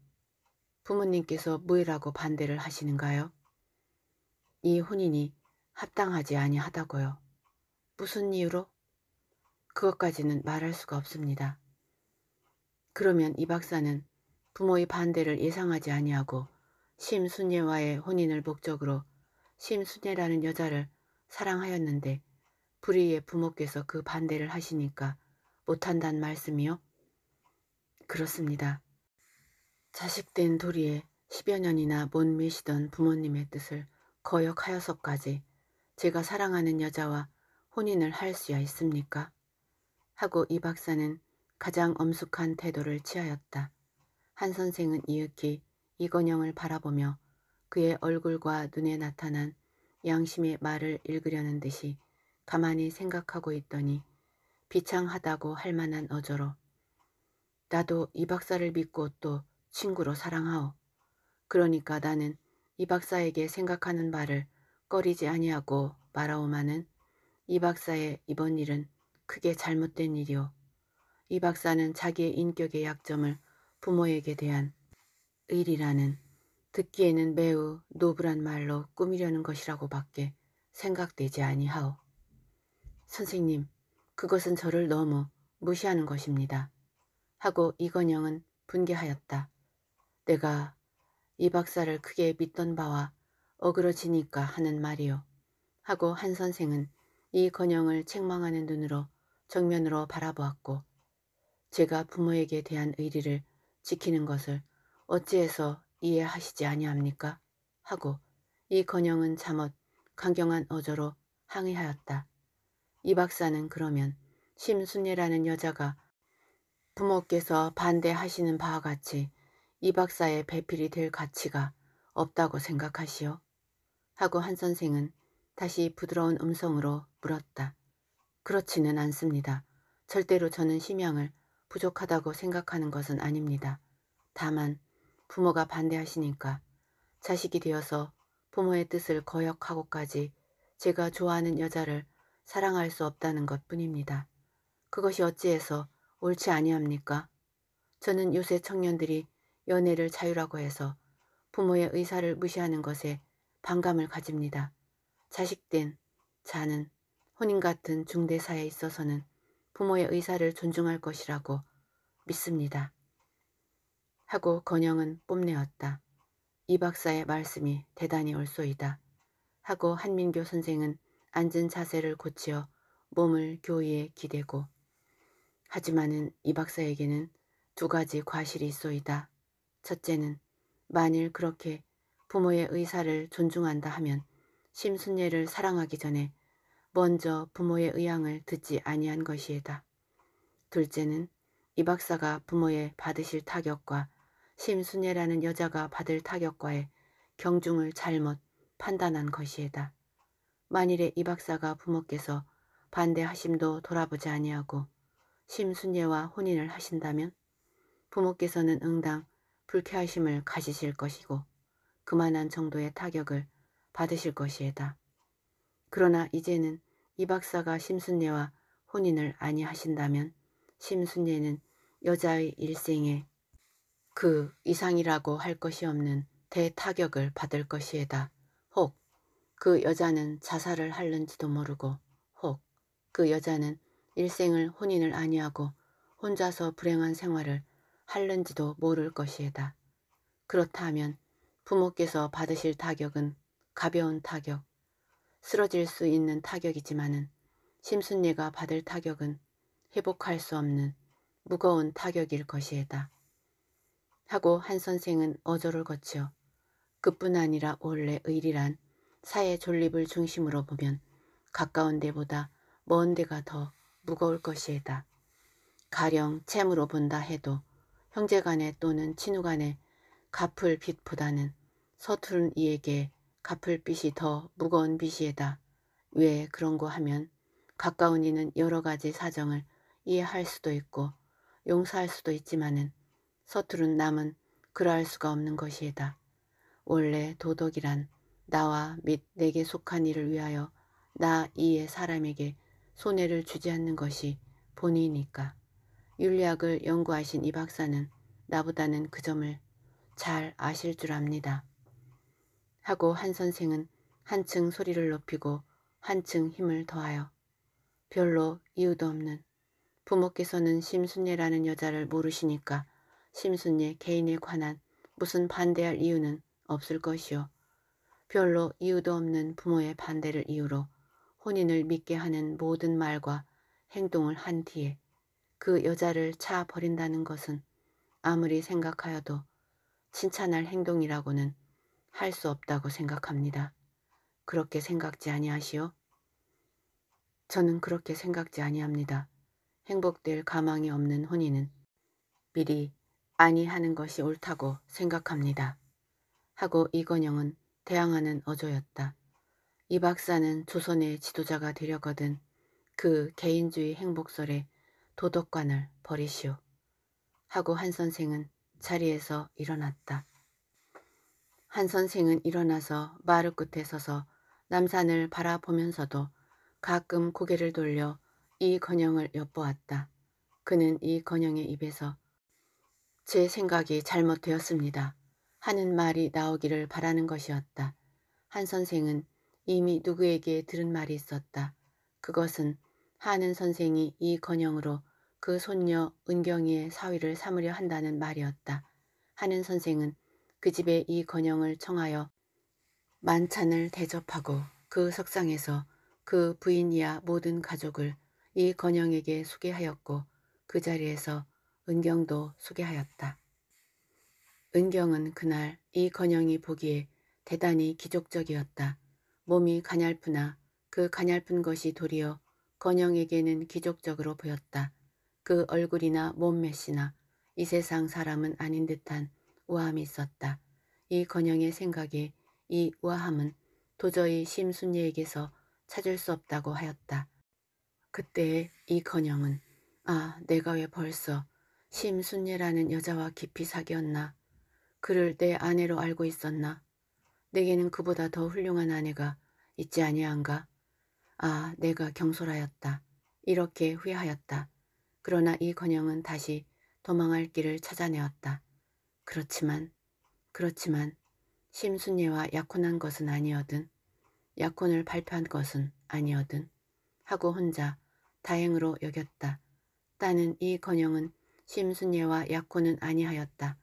부모님께서 무예라고 반대를 하시는가요? 이 혼인이 합당하지 아니하다고요. 무슨 이유로? 그것까지는 말할 수가 없습니다. 그러면 이 박사는 부모의 반대를 예상하지 아니하고 심순예와의 혼인을 목적으로 심순예라는 여자를 사랑하였는데 불의의 부모께서 그 반대를 하시니까 못한단 말씀이요? 그렇습니다. 자식된 도리에 십여 년이나 못 미시던 부모님의 뜻을 거역하여서까지 제가 사랑하는 여자와 혼인을 할 수야 있습니까? 하고 이 박사는 가장 엄숙한 태도를 취하였다. 한 선생은 이윽히 이건영을 바라보며 그의 얼굴과 눈에 나타난 양심의 말을 읽으려는 듯이 가만히 생각하고 있더니 비창하다고 할 만한 어조로 나도 이 박사를 믿고 또 친구로 사랑하오. 그러니까 나는 이 박사에게 생각하는 말을 꺼리지 아니하고 말하오마는 이 박사의 이번 일은 크게 잘못된 일이오. 이 박사는 자기의 인격의 약점을 부모에게 대한 의리라는 듣기에는 매우 노블한 말로 꾸미려는 것이라고 밖에 생각되지 아니하오. 선생님, 그것은 저를 너무 무시하는 것입니다. 하고 이건영은 분개하였다. 내가 이 박사를 크게 믿던 바와 어그러지니까 하는 말이요. 하고 한 선생은 이 건영을 책망하는 눈으로 정면으로 바라보았고 제가 부모에게 대한 의리를 지키는 것을 어찌해서 이해하시지 아니합니까? 하고 이 건영은 잠옷 강경한 어조로 항의하였다. 이 박사는 그러면 심순례라는 여자가 부모께서 반대하시는 바와 같이 이 박사의 배필이 될 가치가 없다고 생각하시오. 하고 한 선생은 다시 부드러운 음성으로 물었다. 그렇지는 않습니다. 절대로 저는 심양을 부족하다고 생각하는 것은 아닙니다. 다만 부모가 반대하시니까 자식이 되어서 부모의 뜻을 거역하고까지 제가 좋아하는 여자를 사랑할 수 없다는 것뿐입니다. 그것이 어찌해서 옳지 아니합니까? 저는 요새 청년들이 연애를 자유라고 해서 부모의 의사를 무시하는 것에 반감을 가집니다. 자식된, 자는, 혼인 같은 중대사에 있어서는 부모의 의사를 존중할 것이라고 믿습니다. 하고 건영은 뽐내었다. 이 박사의 말씀이 대단히 옳소이다. 하고 한민교 선생은 앉은 자세를 고치어 몸을 교의에 기대고 하지만은 이 박사에게는 두 가지 과실이 있소이다. 첫째는 만일 그렇게 부모의 의사를 존중한다 하면 심순례를 사랑하기 전에 먼저 부모의 의향을 듣지 아니한 것이다. 에 둘째는 이 박사가 부모의 받으실 타격과 심순례라는 여자가 받을 타격과의 경중을 잘못 판단한 것이다. 에 만일에 이 박사가 부모께서 반대하심도 돌아보지 아니하고 심순례와 혼인을 하신다면 부모께서는 응당 불쾌하심을 가지실 것이고 그만한 정도의 타격을 받으실 것이에다. 그러나 이제는 이 박사가 심순례와 혼인을 아니하신다면 심순례는 여자의 일생에 그 이상이라고 할 것이 없는 대타격을 받을 것이에다. 혹 그 여자는 자살을 할는지도 모르고 혹 그 여자는 일생을 혼인을 아니하고 혼자서 불행한 생활을 할는지도 모를 것이에다. 그렇다 면 부모께서 받으실 타격은 가벼운 타격, 쓰러질 수 있는 타격이지만은 심순례가 받을 타격은 회복할 수 없는 무거운 타격일 것이에다. 하고 한 선생은 어조를 거쳐 그뿐 아니라 원래 의리란 사회 존립을 중심으로 보면 가까운 데보다 먼 데가 더 무거울 것이에다. 가령 채무로 본다 해도 형제 간에 또는 친우 간에 갚을 빚보다는 서투른 이에게 갚을 빚이 더 무거운 빚이에다. 왜 그런고 하면 가까운 이는 여러 가지 사정을 이해할 수도 있고 용서할 수도 있지만은 서투른 남은 그러할 수가 없는 것이에다. 원래 도덕이란 나와 및 내게 속한 이를 위하여 나 이의 사람에게 손해를 주지 않는 것이 본의니까. 윤리학을 연구하신 이 박사는 나보다는 그 점을 잘 아실 줄 압니다. 하고 한 선생은 한층 소리를 높이고 한층 힘을 더하여 별로 이유도 없는 부모께서는 심순예라는 여자를 모르시니까 심순예 개인에 관한 무슨 반대할 이유는 없을 것이요. 별로 이유도 없는 부모의 반대를 이유로 혼인을 믿게 하는 모든 말과 행동을 한 뒤에 그 여자를 차 버린다는 것은 아무리 생각하여도 칭찬할 행동이라고는 할 수 없다고 생각합니다. 그렇게 생각지 아니하시오? 저는 그렇게 생각지 아니합니다. 행복될 가망이 없는 혼인은 미리 아니하는 것이 옳다고 생각합니다. 하고 이건영은 대항하는 어조였다. 이 박사는 조선의 지도자가 되려거든 그 개인주의 행복설에 도덕관을 버리시오. 하고 한 선생은 자리에서 일어났다. 한 선생은 일어나서 마루 끝에 서서 남산을 바라보면서도 가끔 고개를 돌려 이 건영을 엿보았다. 그는 이 건영의 입에서 제 생각이 잘못되었습니다. 하는 말이 나오기를 바라는 것이었다. 한 선생은 이미 누구에게 들은 말이 있었다. 그것은 하는 선생이 이 건영으로 그 손녀 은경이의 사위를 삼으려 한다는 말이었다. 하는 선생은 그 집에 이 건영을 청하여 만찬을 대접하고 그 석상에서 그 부인이야 모든 가족을 이 건영에게 소개하였고 그 자리에서 은경도 소개하였다. 은경은 그날 이 건영이 보기에 대단히 기족적이었다. 몸이 가냘프나 그 가냘픈 것이 도리어 건영에게는 기족적으로 보였다. 그 얼굴이나 몸매시나 이 세상 사람은 아닌 듯한 우함이 있었다. 이 건영의 생각에 이 우함은 아 도저히 심순예에게서 찾을 수 없다고 하였다. 그때 이 건영은 아 내가 왜 벌써 심순예라는 여자와 깊이 사귀었나 그를 내 아내로 알고 있었나 내게는 그보다 더 훌륭한 아내가 있지 아니한가 아 내가 경솔하였다 이렇게 후회하였다. 그러나 이건영은 다시 도망할 길을 찾아내었다. 그렇지만 그렇지만 심순예와 약혼한 것은 아니어든 약혼을 발표한 것은 아니어든 하고 혼자 다행으로 여겼다. 따는 이건영은 심순예와 약혼은 아니하였다.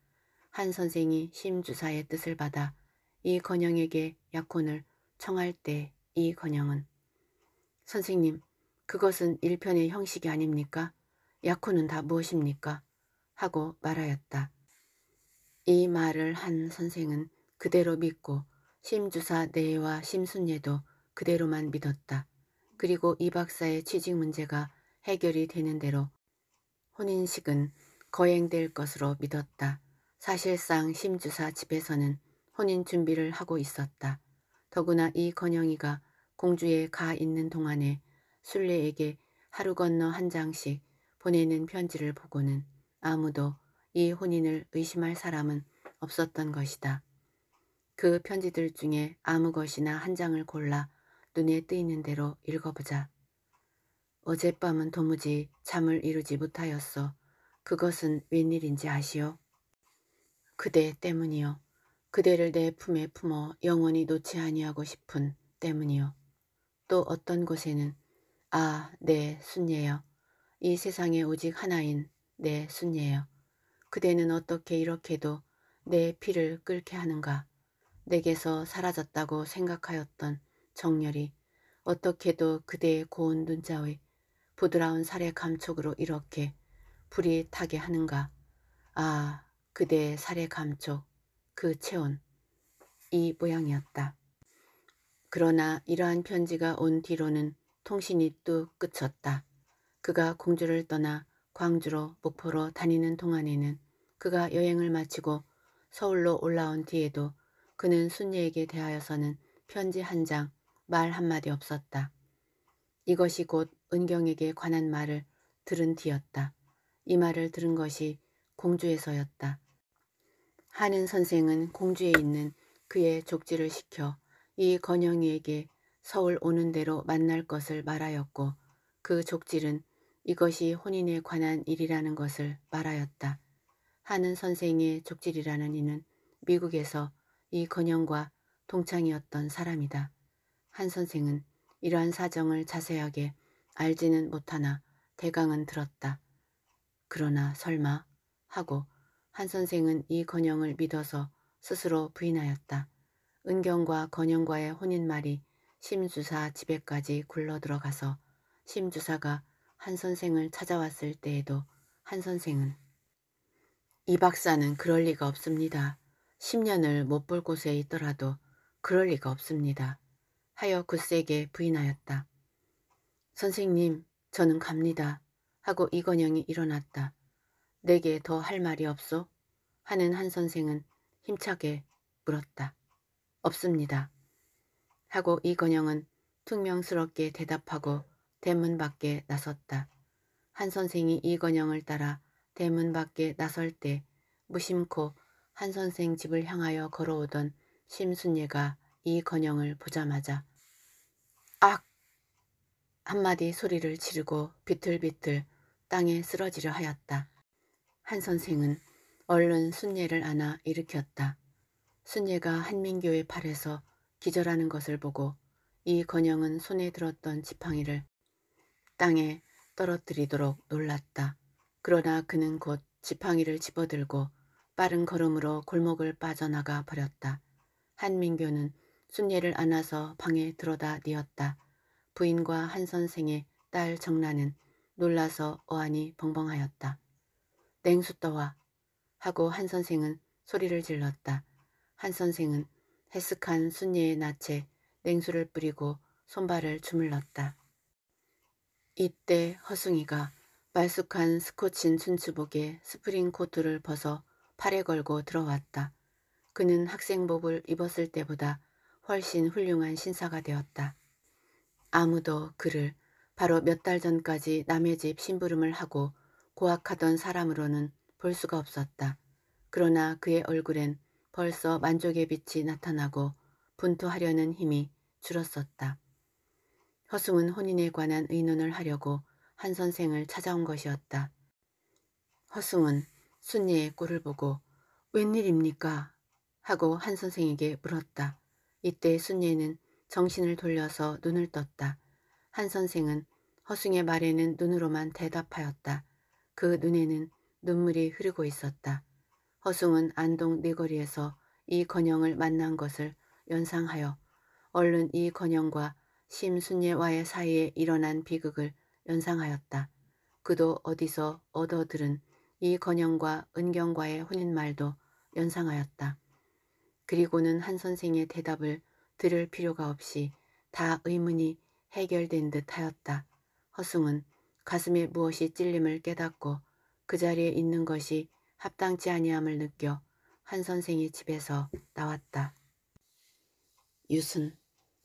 한 선생이 심주사의 뜻을 받아 이건영에게 약혼을 청할 때 이건영은 선생님 그것은 일편의 형식이 아닙니까? 약혼은 다 무엇입니까? 하고 말하였다. 이 말을 한 선생은 그대로 믿고 심주사 내와 심순예도 그대로만 믿었다. 그리고 이 박사의 취직 문제가 해결이 되는 대로 혼인식은 거행될 것으로 믿었다. 사실상 심주사 집에서는 혼인 준비를 하고 있었다. 더구나 이 건영이가 공주에 가 있는 동안에 순례에게 하루 건너 한 장씩 보내는 편지를 보고는 아무도 이 혼인을 의심할 사람은 없었던 것이다. 그 편지들 중에 아무 것이나 한 장을 골라 눈에 띄는 대로 읽어보자. 어젯밤은 도무지 잠을 이루지 못하였어. 그것은 웬일인지 아시오? 그대 때문이요. 그대를 내 품에 품어 영원히 놓지 아니하고 싶은 때문이요. 또 어떤 곳에는 아, 네, 순예여. 이 세상에 오직 하나인 내 순예요. 그대는 어떻게 이렇게도 내 피를 끓게 하는가. 내게서 사라졌다고 생각하였던 정열이 어떻게도 그대의 고운 눈자의 부드러운 살의 감촉으로 이렇게 불이 타게 하는가. 아, 그대의 살의 감촉, 그 체온, 이 모양이었다. 그러나 이러한 편지가 온 뒤로는 통신이 또 끝쳤다. 그가 공주를 떠나 광주로 목포로 다니는 동안에는 그가 여행을 마치고 서울로 올라온 뒤에도 그는 순예에게 대하여서는 편지 한 장, 말 한마디 없었다. 이것이 곧 은경에게 관한 말을 들은 뒤였다. 이 말을 들은 것이 공주에서였다. 하는 선생은 공주에 있는 그의 족지를 시켜 이 건영이에게 서울 오는 대로 만날 것을 말하였고 그 족질은 이것이 혼인에 관한 일이라는 것을 말하였다. 하는 선생의 족질이라는 이는 미국에서 이건영과 동창이었던 사람이다. 한 선생은 이러한 사정을 자세하게 알지는 못하나 대강은 들었다. 그러나 설마 하고 한 선생은 이 건영을 믿어서 스스로 부인하였다. 은경과 건영과의 혼인말이 심주사 집에까지 굴러 들어가서 심주사가 한 선생을 찾아왔을 때에도 한 선생은 이 박사는 그럴 리가 없습니다. 10년을 못 볼 곳에 있더라도 그럴 리가 없습니다. 하여 굳세게 부인하였다. 선생님, 저는 갑니다. 하고 이건영이 일어났다. 내게 더 할 말이 없소? 하는 한 선생은 힘차게 물었다. 없습니다. 하고 이건영은 퉁명스럽게 대답하고 대문 밖에 나섰다. 한 선생이 이건영을 따라 대문 밖에 나설 때 무심코 한 선생 집을 향하여 걸어오던 심순예가 이건영을 보자마자 악! 한마디 소리를 지르고 비틀비틀 땅에 쓰러지려 하였다. 한 선생은 얼른 순예를 안아 일으켰다. 순예가 한민교의 팔에서 기절하는 것을 보고 이건영은 손에 들었던 지팡이를 땅에 떨어뜨리도록 놀랐다. 그러나 그는 곧 지팡이를 집어들고 빠른 걸음으로 골목을 빠져나가 버렸다. 한민교는 순례를 안아서 방에 들어다 뉘었다. 부인과 한 선생의 딸 정란은 놀라서 어안이 벙벙하였다. 냉수 떠와 하고 한 선생은 소리를 질렀다. 한 선생은 해쓱한 순례의 낯에 냉수를 뿌리고 손발을 주물렀다. 이때 허숭이가 말쑥한 스코친 춘추복에 스프링 코트를 벗어 팔에 걸고 들어왔다. 그는 학생복을 입었을 때보다 훨씬 훌륭한 신사가 되었다. 아무도 그를 바로 몇 달 전까지 남의 집 심부름을 하고 고악하던 사람으로는 볼 수가 없었다. 그러나 그의 얼굴엔 벌써 만족의 빛이 나타나고 분투하려는 힘이 줄었었다. 허승은 혼인에 관한 의논을 하려고 한 선생을 찾아온 것이었다. 허승은 순예의 꼴을 보고 웬일입니까? 하고 한 선생에게 물었다. 이때 순예는 정신을 돌려서 눈을 떴다. 한 선생은 허승의 말에는 눈으로만 대답하였다. 그 눈에는 눈물이 흐르고 있었다. 허승은 안동 네거리에서 이 건영을 만난 것을 연상하여 얼른 이 건영과 심순예와의 사이에 일어난 비극을 연상하였다. 그도 어디서 얻어들은 이 건영과 은경과의 혼인말도 연상하였다. 그리고는 한 선생의 대답을 들을 필요가 없이 다 의문이 해결된 듯 하였다. 허승은 가슴에 무엇이 찔림을 깨닫고 그 자리에 있는 것이 합당치 아니함을 느껴 한 선생의 집에서 나왔다. 유순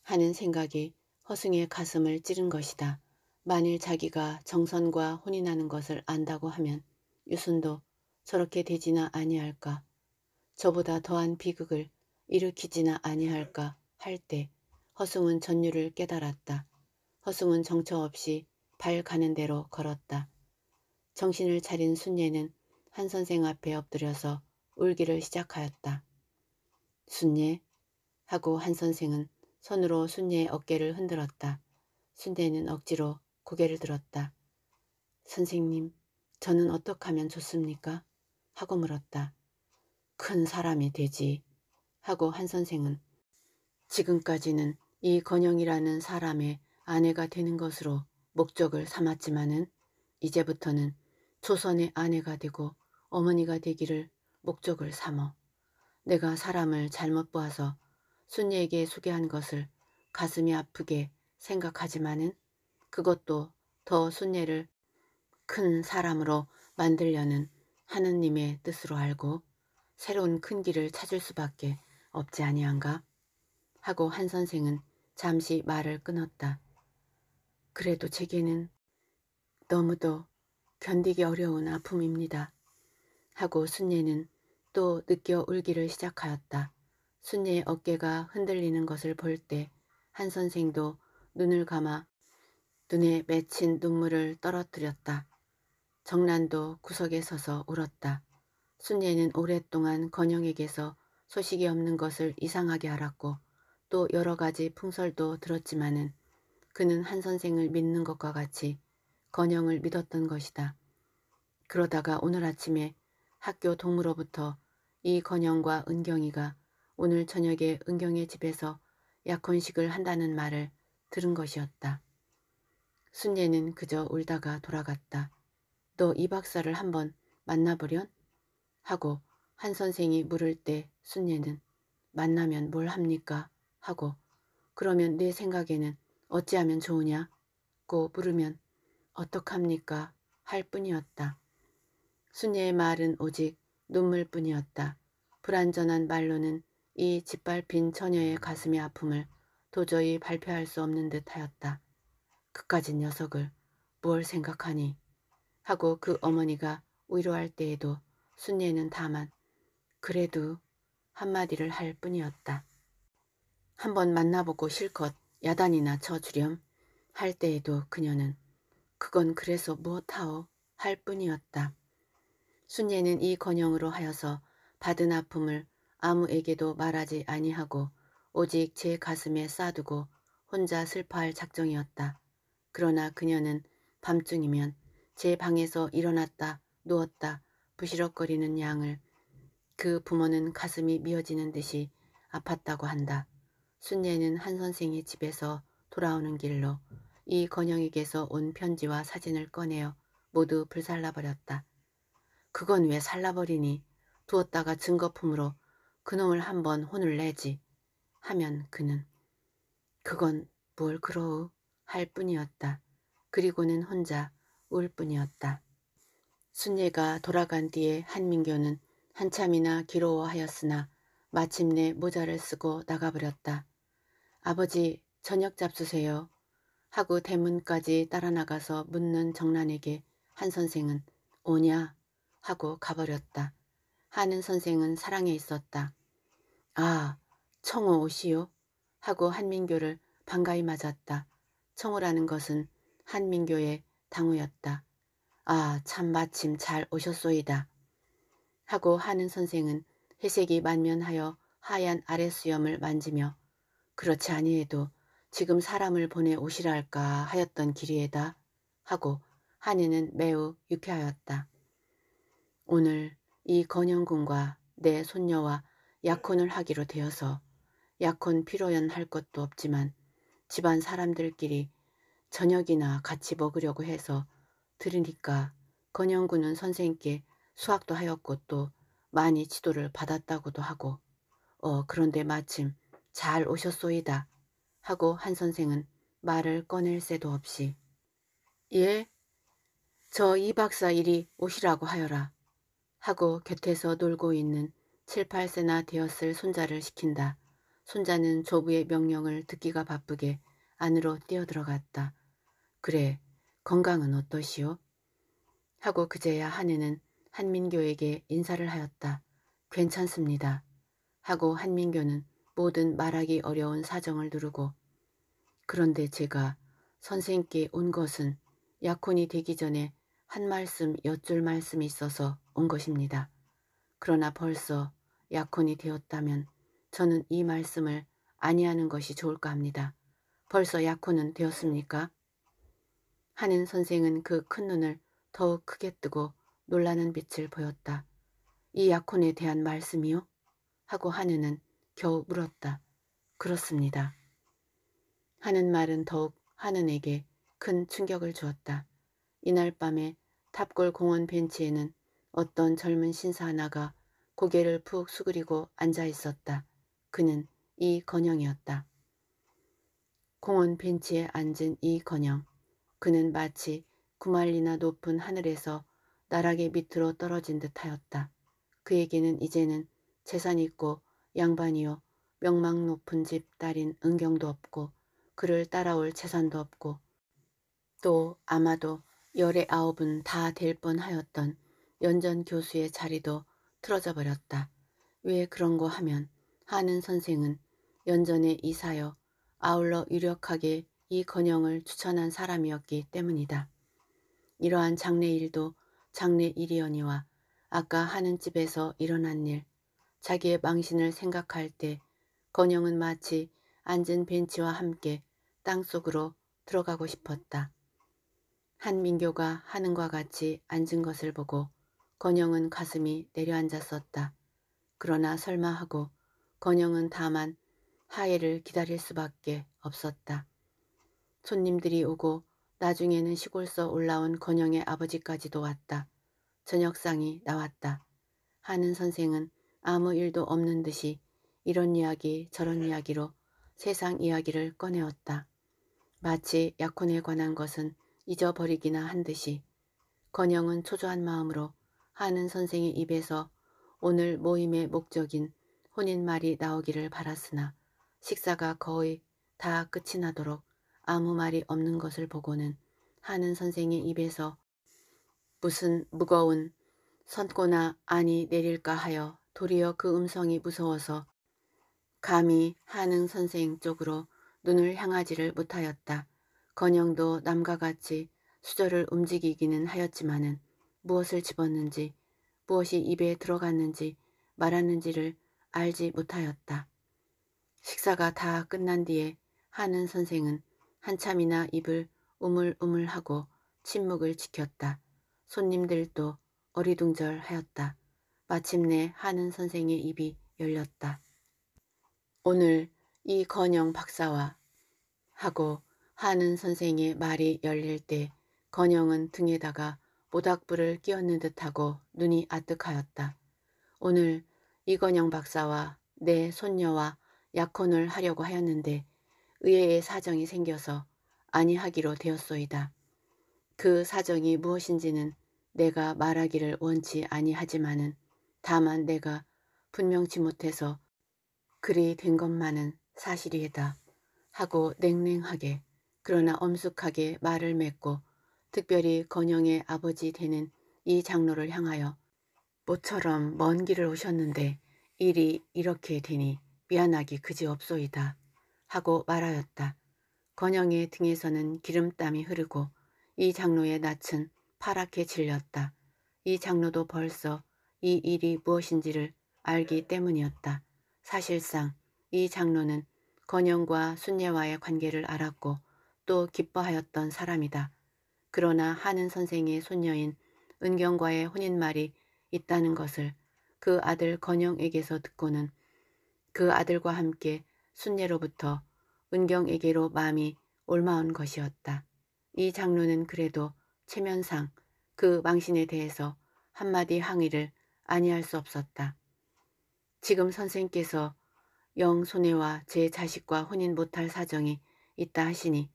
하는 생각이 허승의 가슴을 찌른 것이다. 만일 자기가 정선과 혼인하는 것을 안다고 하면 유순도 저렇게 되지나 아니할까 저보다 더한 비극을 일으키지나 아니할까 할 때 허승은 전율을 깨달았다. 허승은 정처 없이 발 가는 대로 걸었다. 정신을 차린 순예는 한 선생 앞에 엎드려서 울기를 시작하였다. 순예 하고 한 선생은 손으로 순녀의 어깨를 흔들었다. 순대는 억지로 고개를 들었다. 선생님, 저는 어떡 하면 좋습니까? 하고 물었다. 큰 사람이 되지. 하고 한 선생은 지금까지는 이 건영이라는 사람의 아내가 되는 것으로 목적을 삼았지만은 이제부터는 조선의 아내가 되고 어머니가 되기를 목적을 삼어 내가 사람을 잘못 보아서 순이에게 소개한 것을 가슴이 아프게 생각하지만은 그것도 더 순예를 큰 사람으로 만들려는 하느님의 뜻으로 알고 새로운 큰 길을 찾을 수밖에 없지 아니한가 하고 한 선생은 잠시 말을 끊었다. 그래도 제게는 너무도 견디기 어려운 아픔입니다. 하고 순예는 또 느껴 울기를 시작하였다. 순이의 어깨가 흔들리는 것을 볼 때 한 선생도 눈을 감아 눈에 맺힌 눈물을 떨어뜨렸다. 정란도 구석에 서서 울었다. 순예는 오랫동안 건영에게서 소식이 없는 것을 이상하게 알았고 또 여러 가지 풍설도 들었지만은 그는 한 선생을 믿는 것과 같이 건영을 믿었던 것이다. 그러다가 오늘 아침에 학교 동무로부터 이 건영과 은경이가 오늘 저녁에 은경의 집에서 약혼식을 한다는 말을 들은 것이었다. 순예는 그저 울다가 돌아갔다. 너 이 박사를 한번 만나보련? 하고 한 선생이 물을 때 순예는 만나면 뭘 합니까? 하고 그러면 내 생각에는 어찌하면 좋으냐? 고 물으면 어떡합니까? 할 뿐이었다. 순예의 말은 오직 눈물뿐이었다. 불안전한 말로는 이 짓밟힌 처녀의 가슴의 아픔을 도저히 발표할 수 없는 듯 하였다. 그까진 녀석을 뭘 생각하니 하고 그 어머니가 위로할 때에도 순례는 다만 그래도 한마디를 할 뿐이었다. 한번 만나보고 실컷 야단이나 쳐주렴 할 때에도 그녀는 그건 그래서 무엇하오 할 뿐이었다. 순례는이 건영으로 하여서 받은 아픔을 아무에게도 말하지 아니하고 오직 제 가슴에 싸두고 혼자 슬퍼할 작정이었다. 그러나 그녀는 밤중이면 제 방에서 일어났다 누웠다 부시럭거리는 양을 그 부모는 가슴이 미어지는 듯이 아팠다고 한다. 순례는 한 선생의 집에서 돌아오는 길로 이 건영에게서 온 편지와 사진을 꺼내어 모두 불살라버렸다. 그건 왜 살라버리니? 두었다가 증거품으로 그놈을 한번 혼을 내지 하면 그는 그건 뭘 그러우 할 뿐이었다. 그리고는 혼자 울 뿐이었다. 순례가 돌아간 뒤에 한민교는 한참이나 기로워하였으나 마침내 모자를 쓰고 나가버렸다. 아버지 저녁 잡수세요. 하고 대문까지 따라 나가서 묻는 정란에게 한 선생은 오냐 하고 가버렸다. 하는 선생은 사랑에 있었다. 아, 청호 오시오? 하고 한민교를 반가이 맞았다. 청호라는 것은 한민교의 당우였다. 아, 참 마침 잘 오셨소이다. 하고 하는 선생은 회색이 만면하여 하얀 아랫 수염을 만지며 그렇지 아니해도 지금 사람을 보내 오시라 할까 하였던 길이에다 하고 한이는 매우 유쾌하였다. 오늘 이 건영군과 내 손녀와 약혼을 하기로 되어서 약혼 피로연 할 것도 없지만 집안 사람들끼리 저녁이나 같이 먹으려고 해서 들으니까 건영군은 선생께 님 수학도 하였고 또 많이 지도를 받았다고도 하고 어 그런데 마침 잘 오셨소이다 하고 한 선생은 말을 꺼낼 새도 없이 예? 저 이 박사 일이 오시라고 하여라. 하고 곁에서 놀고 있는 7, 8세나 되었을 손자를 시킨다. 손자는 조부의 명령을 듣기가 바쁘게 안으로 뛰어들어갔다. 그래, 건강은 어떠시오? 하고 그제야 한혜는 한민교에게 인사를 하였다. 괜찮습니다. 하고 한민교는 모든 말하기 어려운 사정을 누르고 그런데 제가 선생께 온 것은 약혼이 되기 전에 한 말씀 여쭐 말씀이 있어서 온 것입니다. 그러나 벌써 약혼이 되었다면 저는 이 말씀을 아니하는 것이 좋을까 합니다. 벌써 약혼은 되었습니까? 하는 선생은 그 큰 눈을 더욱 크게 뜨고 놀라는 빛을 보였다. 이 약혼에 대한 말씀이요? 하고 하느는 겨우 물었다. 그렇습니다. 하는 말은 더욱 하는에게 큰 충격을 주었다. 이날 밤에 탑골 공원 벤치에는 어떤 젊은 신사 하나가 고개를 푹 수그리고 앉아 있었다. 그는 이 건영이었다. 공원 벤치에 앉은 이 건영. 그는 마치 구말리나 높은 하늘에서 나락의 밑으로 떨어진 듯하였다. 그에게는 이제는 재산 있고 양반이요 명망 높은 집 딸인 은경도 없고 그를 따라올 재산도 없고 또 아마도 열의 아홉은 다 될 뻔하였던 연전 교수의 자리도 틀어져 버렸다. 왜 그런 거 하면 하는 선생은 연전에 이사여 아울러 유력하게 이 건영을 추천한 사람이었기 때문이다. 이러한 장례일도 장례일이언니와 아까 하는 집에서 일어난 일, 자기의 망신을 생각할 때 건영은 마치 앉은 벤치와 함께 땅속으로 들어가고 싶었다. 한민교가 하는과 같이 앉은 것을 보고 건영은 가슴이 내려앉았었다. 그러나 설마 하고 건영은 다만 하해를 기다릴 수밖에 없었다. 손님들이 오고 나중에는 시골서 올라온 건영의 아버지까지도 왔다. 저녁상이 나왔다. 하는 선생은 아무 일도 없는 듯이 이런 이야기 저런 이야기로 세상 이야기를 꺼내었다. 마치 약혼에 관한 것은 잊어버리기나 한 듯이 건영은 초조한 마음으로 하는 선생의 입에서 오늘 모임의 목적인 혼인말이 나오기를 바랐으나 식사가 거의 다 끝이 나도록 아무 말이 없는 것을 보고는 하는 선생의 입에서 무슨 무거운 선고나 아니 내릴까 하여 도리어 그 음성이 무서워서 감히 하는 선생 쪽으로 눈을 향하지를 못하였다. 건영도 남과 같이 수저를 움직이기는 하였지만은 무엇을 집었는지 무엇이 입에 들어갔는지 말았는지를 알지 못하였다. 식사가 다 끝난 뒤에 하는 선생은 한참이나 입을 우물우물하고 침묵을 지켰다. 손님들도 어리둥절하였다. 마침내 하는 선생의 입이 열렸다. 오늘 이 건영 박사와 하고 하는 선생의 말이 열릴 때 건영은 등에다가 모닥불을 끼얹는 듯하고 눈이 아뜩하였다. 오늘 이건영 박사와 내 손녀와 약혼을 하려고 하였는데 의외의 사정이 생겨서 아니하기로 되었소이다. 그 사정이 무엇인지는 내가 말하기를 원치 아니하지만은 다만 내가 분명치 못해서 그리 된 것만은 사실이다 하고 냉랭하게 그러나 엄숙하게 말을 맺고 특별히 건영의 아버지 되는 이 장로를 향하여 모처럼 먼 길을 오셨는데 일이 이렇게 되니 미안하기 그지없소이다 하고 말하였다. 건영의 등에서는 기름땀이 흐르고 이 장로의 낯은 파랗게 질렸다. 이 장로도 벌써 이 일이 무엇인지를 알기 때문이었다. 사실상 이 장로는 건영과 순례와의 관계를 알았고 또 기뻐하였던 사람이다. 그러나 하는 선생의 손녀인 은경과의 혼인말이 있다는 것을 그 아들 건영에게서 듣고는 그 아들과 함께 순례로부터 은경에게로 마음이 올마온 것이었다. 이 장로는 그래도 체면상 그 망신에 대해서 한마디 항의를 아니할 수 없었다. 지금 선생께서 영 손해와 제 자식과 혼인 못할 사정이 있다 하시니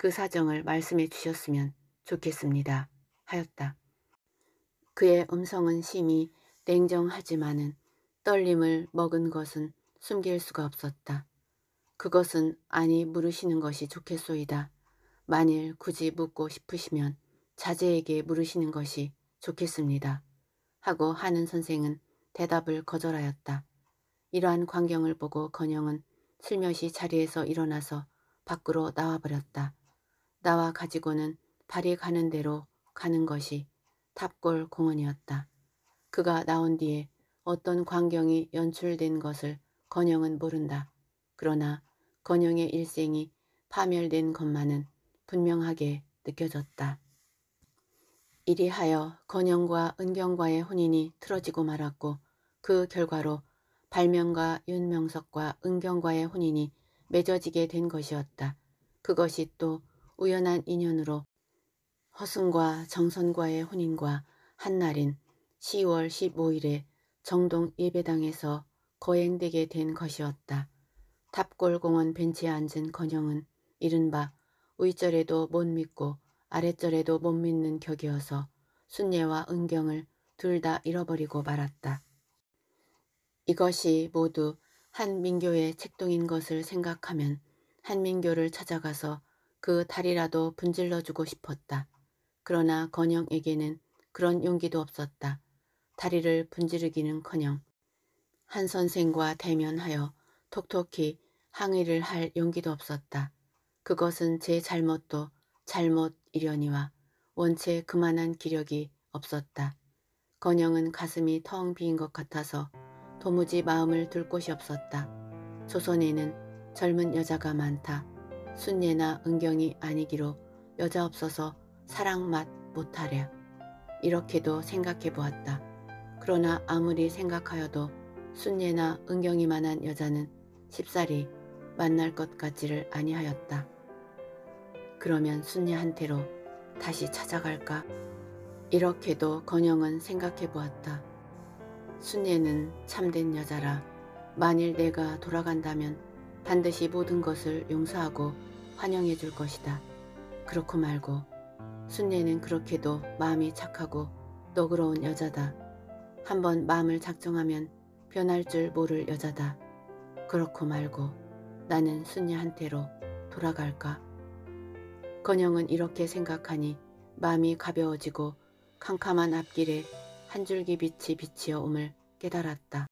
그 사정을 말씀해 주셨으면 좋겠습니다. 하였다. 그의 음성은 심히 냉정하지만은 떨림을 먹은 것은 숨길 수가 없었다. 그것은 아니 물으시는 것이 좋겠소이다. 만일 굳이 묻고 싶으시면 자제에게 물으시는 것이 좋겠습니다. 하고 하는 선생은 대답을 거절하였다. 이러한 광경을 보고 건영은 슬며시 자리에서 일어나서 밖으로 나와버렸다. 나와 가지고는 발이 가는 대로 가는 것이 탑골 공원이었다. 그가 나온 뒤에 어떤 광경이 연출된 것을 건영은 모른다. 그러나 건영의 일생이 파멸된 것만은 분명하게 느껴졌다. 이리하여 건영과 은경과의 혼인이 틀어지고 말았고 그 결과로 발명과 윤명석과 은경과의 혼인이 맺어지게 된 것이었다. 그것이 또 우연한 인연으로 허승과 정선과의 혼인과 한날인 10월 15일에 정동 예배당에서 거행되게 된 것이었다. 탑골공원 벤치에 앉은 건영은 이른바 위절에도 못 믿고 아랫절에도 못 믿는 격이어서 순례와 은경을 둘 다 잃어버리고 말았다. 이것이 모두 한민교의 책동인 것을 생각하면 한민교를 찾아가서 그 다리라도 분질러주고 싶었다. 그러나 건영에게는 그런 용기도 없었다. 다리를 분지르기는커녕 한 선생과 대면하여 톡톡히 항의를 할 용기도 없었다. 그것은 제 잘못도 잘못이려니와 원체 그만한 기력이 없었다. 건영은 가슴이 텅 비인 것 같아서 도무지 마음을 둘 곳이 없었다. 조선에는 젊은 여자가 많다. 순예나 은경이 아니기로 여자 없어서 사랑 맛 못하랴. 이렇게도 생각해 보았다. 그러나 아무리 생각하여도 순예나 은경이만한 여자는 십살이 만날 것 같지를 아니하였다. 그러면 순예한테로 다시 찾아갈까? 이렇게도 건영은 생각해 보았다. 순예는 참된 여자라 만일 내가 돌아간다면 반드시 모든 것을 용서하고 환영해 줄 것이다. 그렇고 말고 순례는 그렇게도 마음이 착하고 너그러운 여자다. 한번 마음을 작정하면 변할 줄 모를 여자다. 그렇고 말고 나는 순례한테로 돌아갈까? 건영은 이렇게 생각하니 마음이 가벼워지고 캄캄한 앞길에 한 줄기 빛이 비치어 옴을 깨달았다.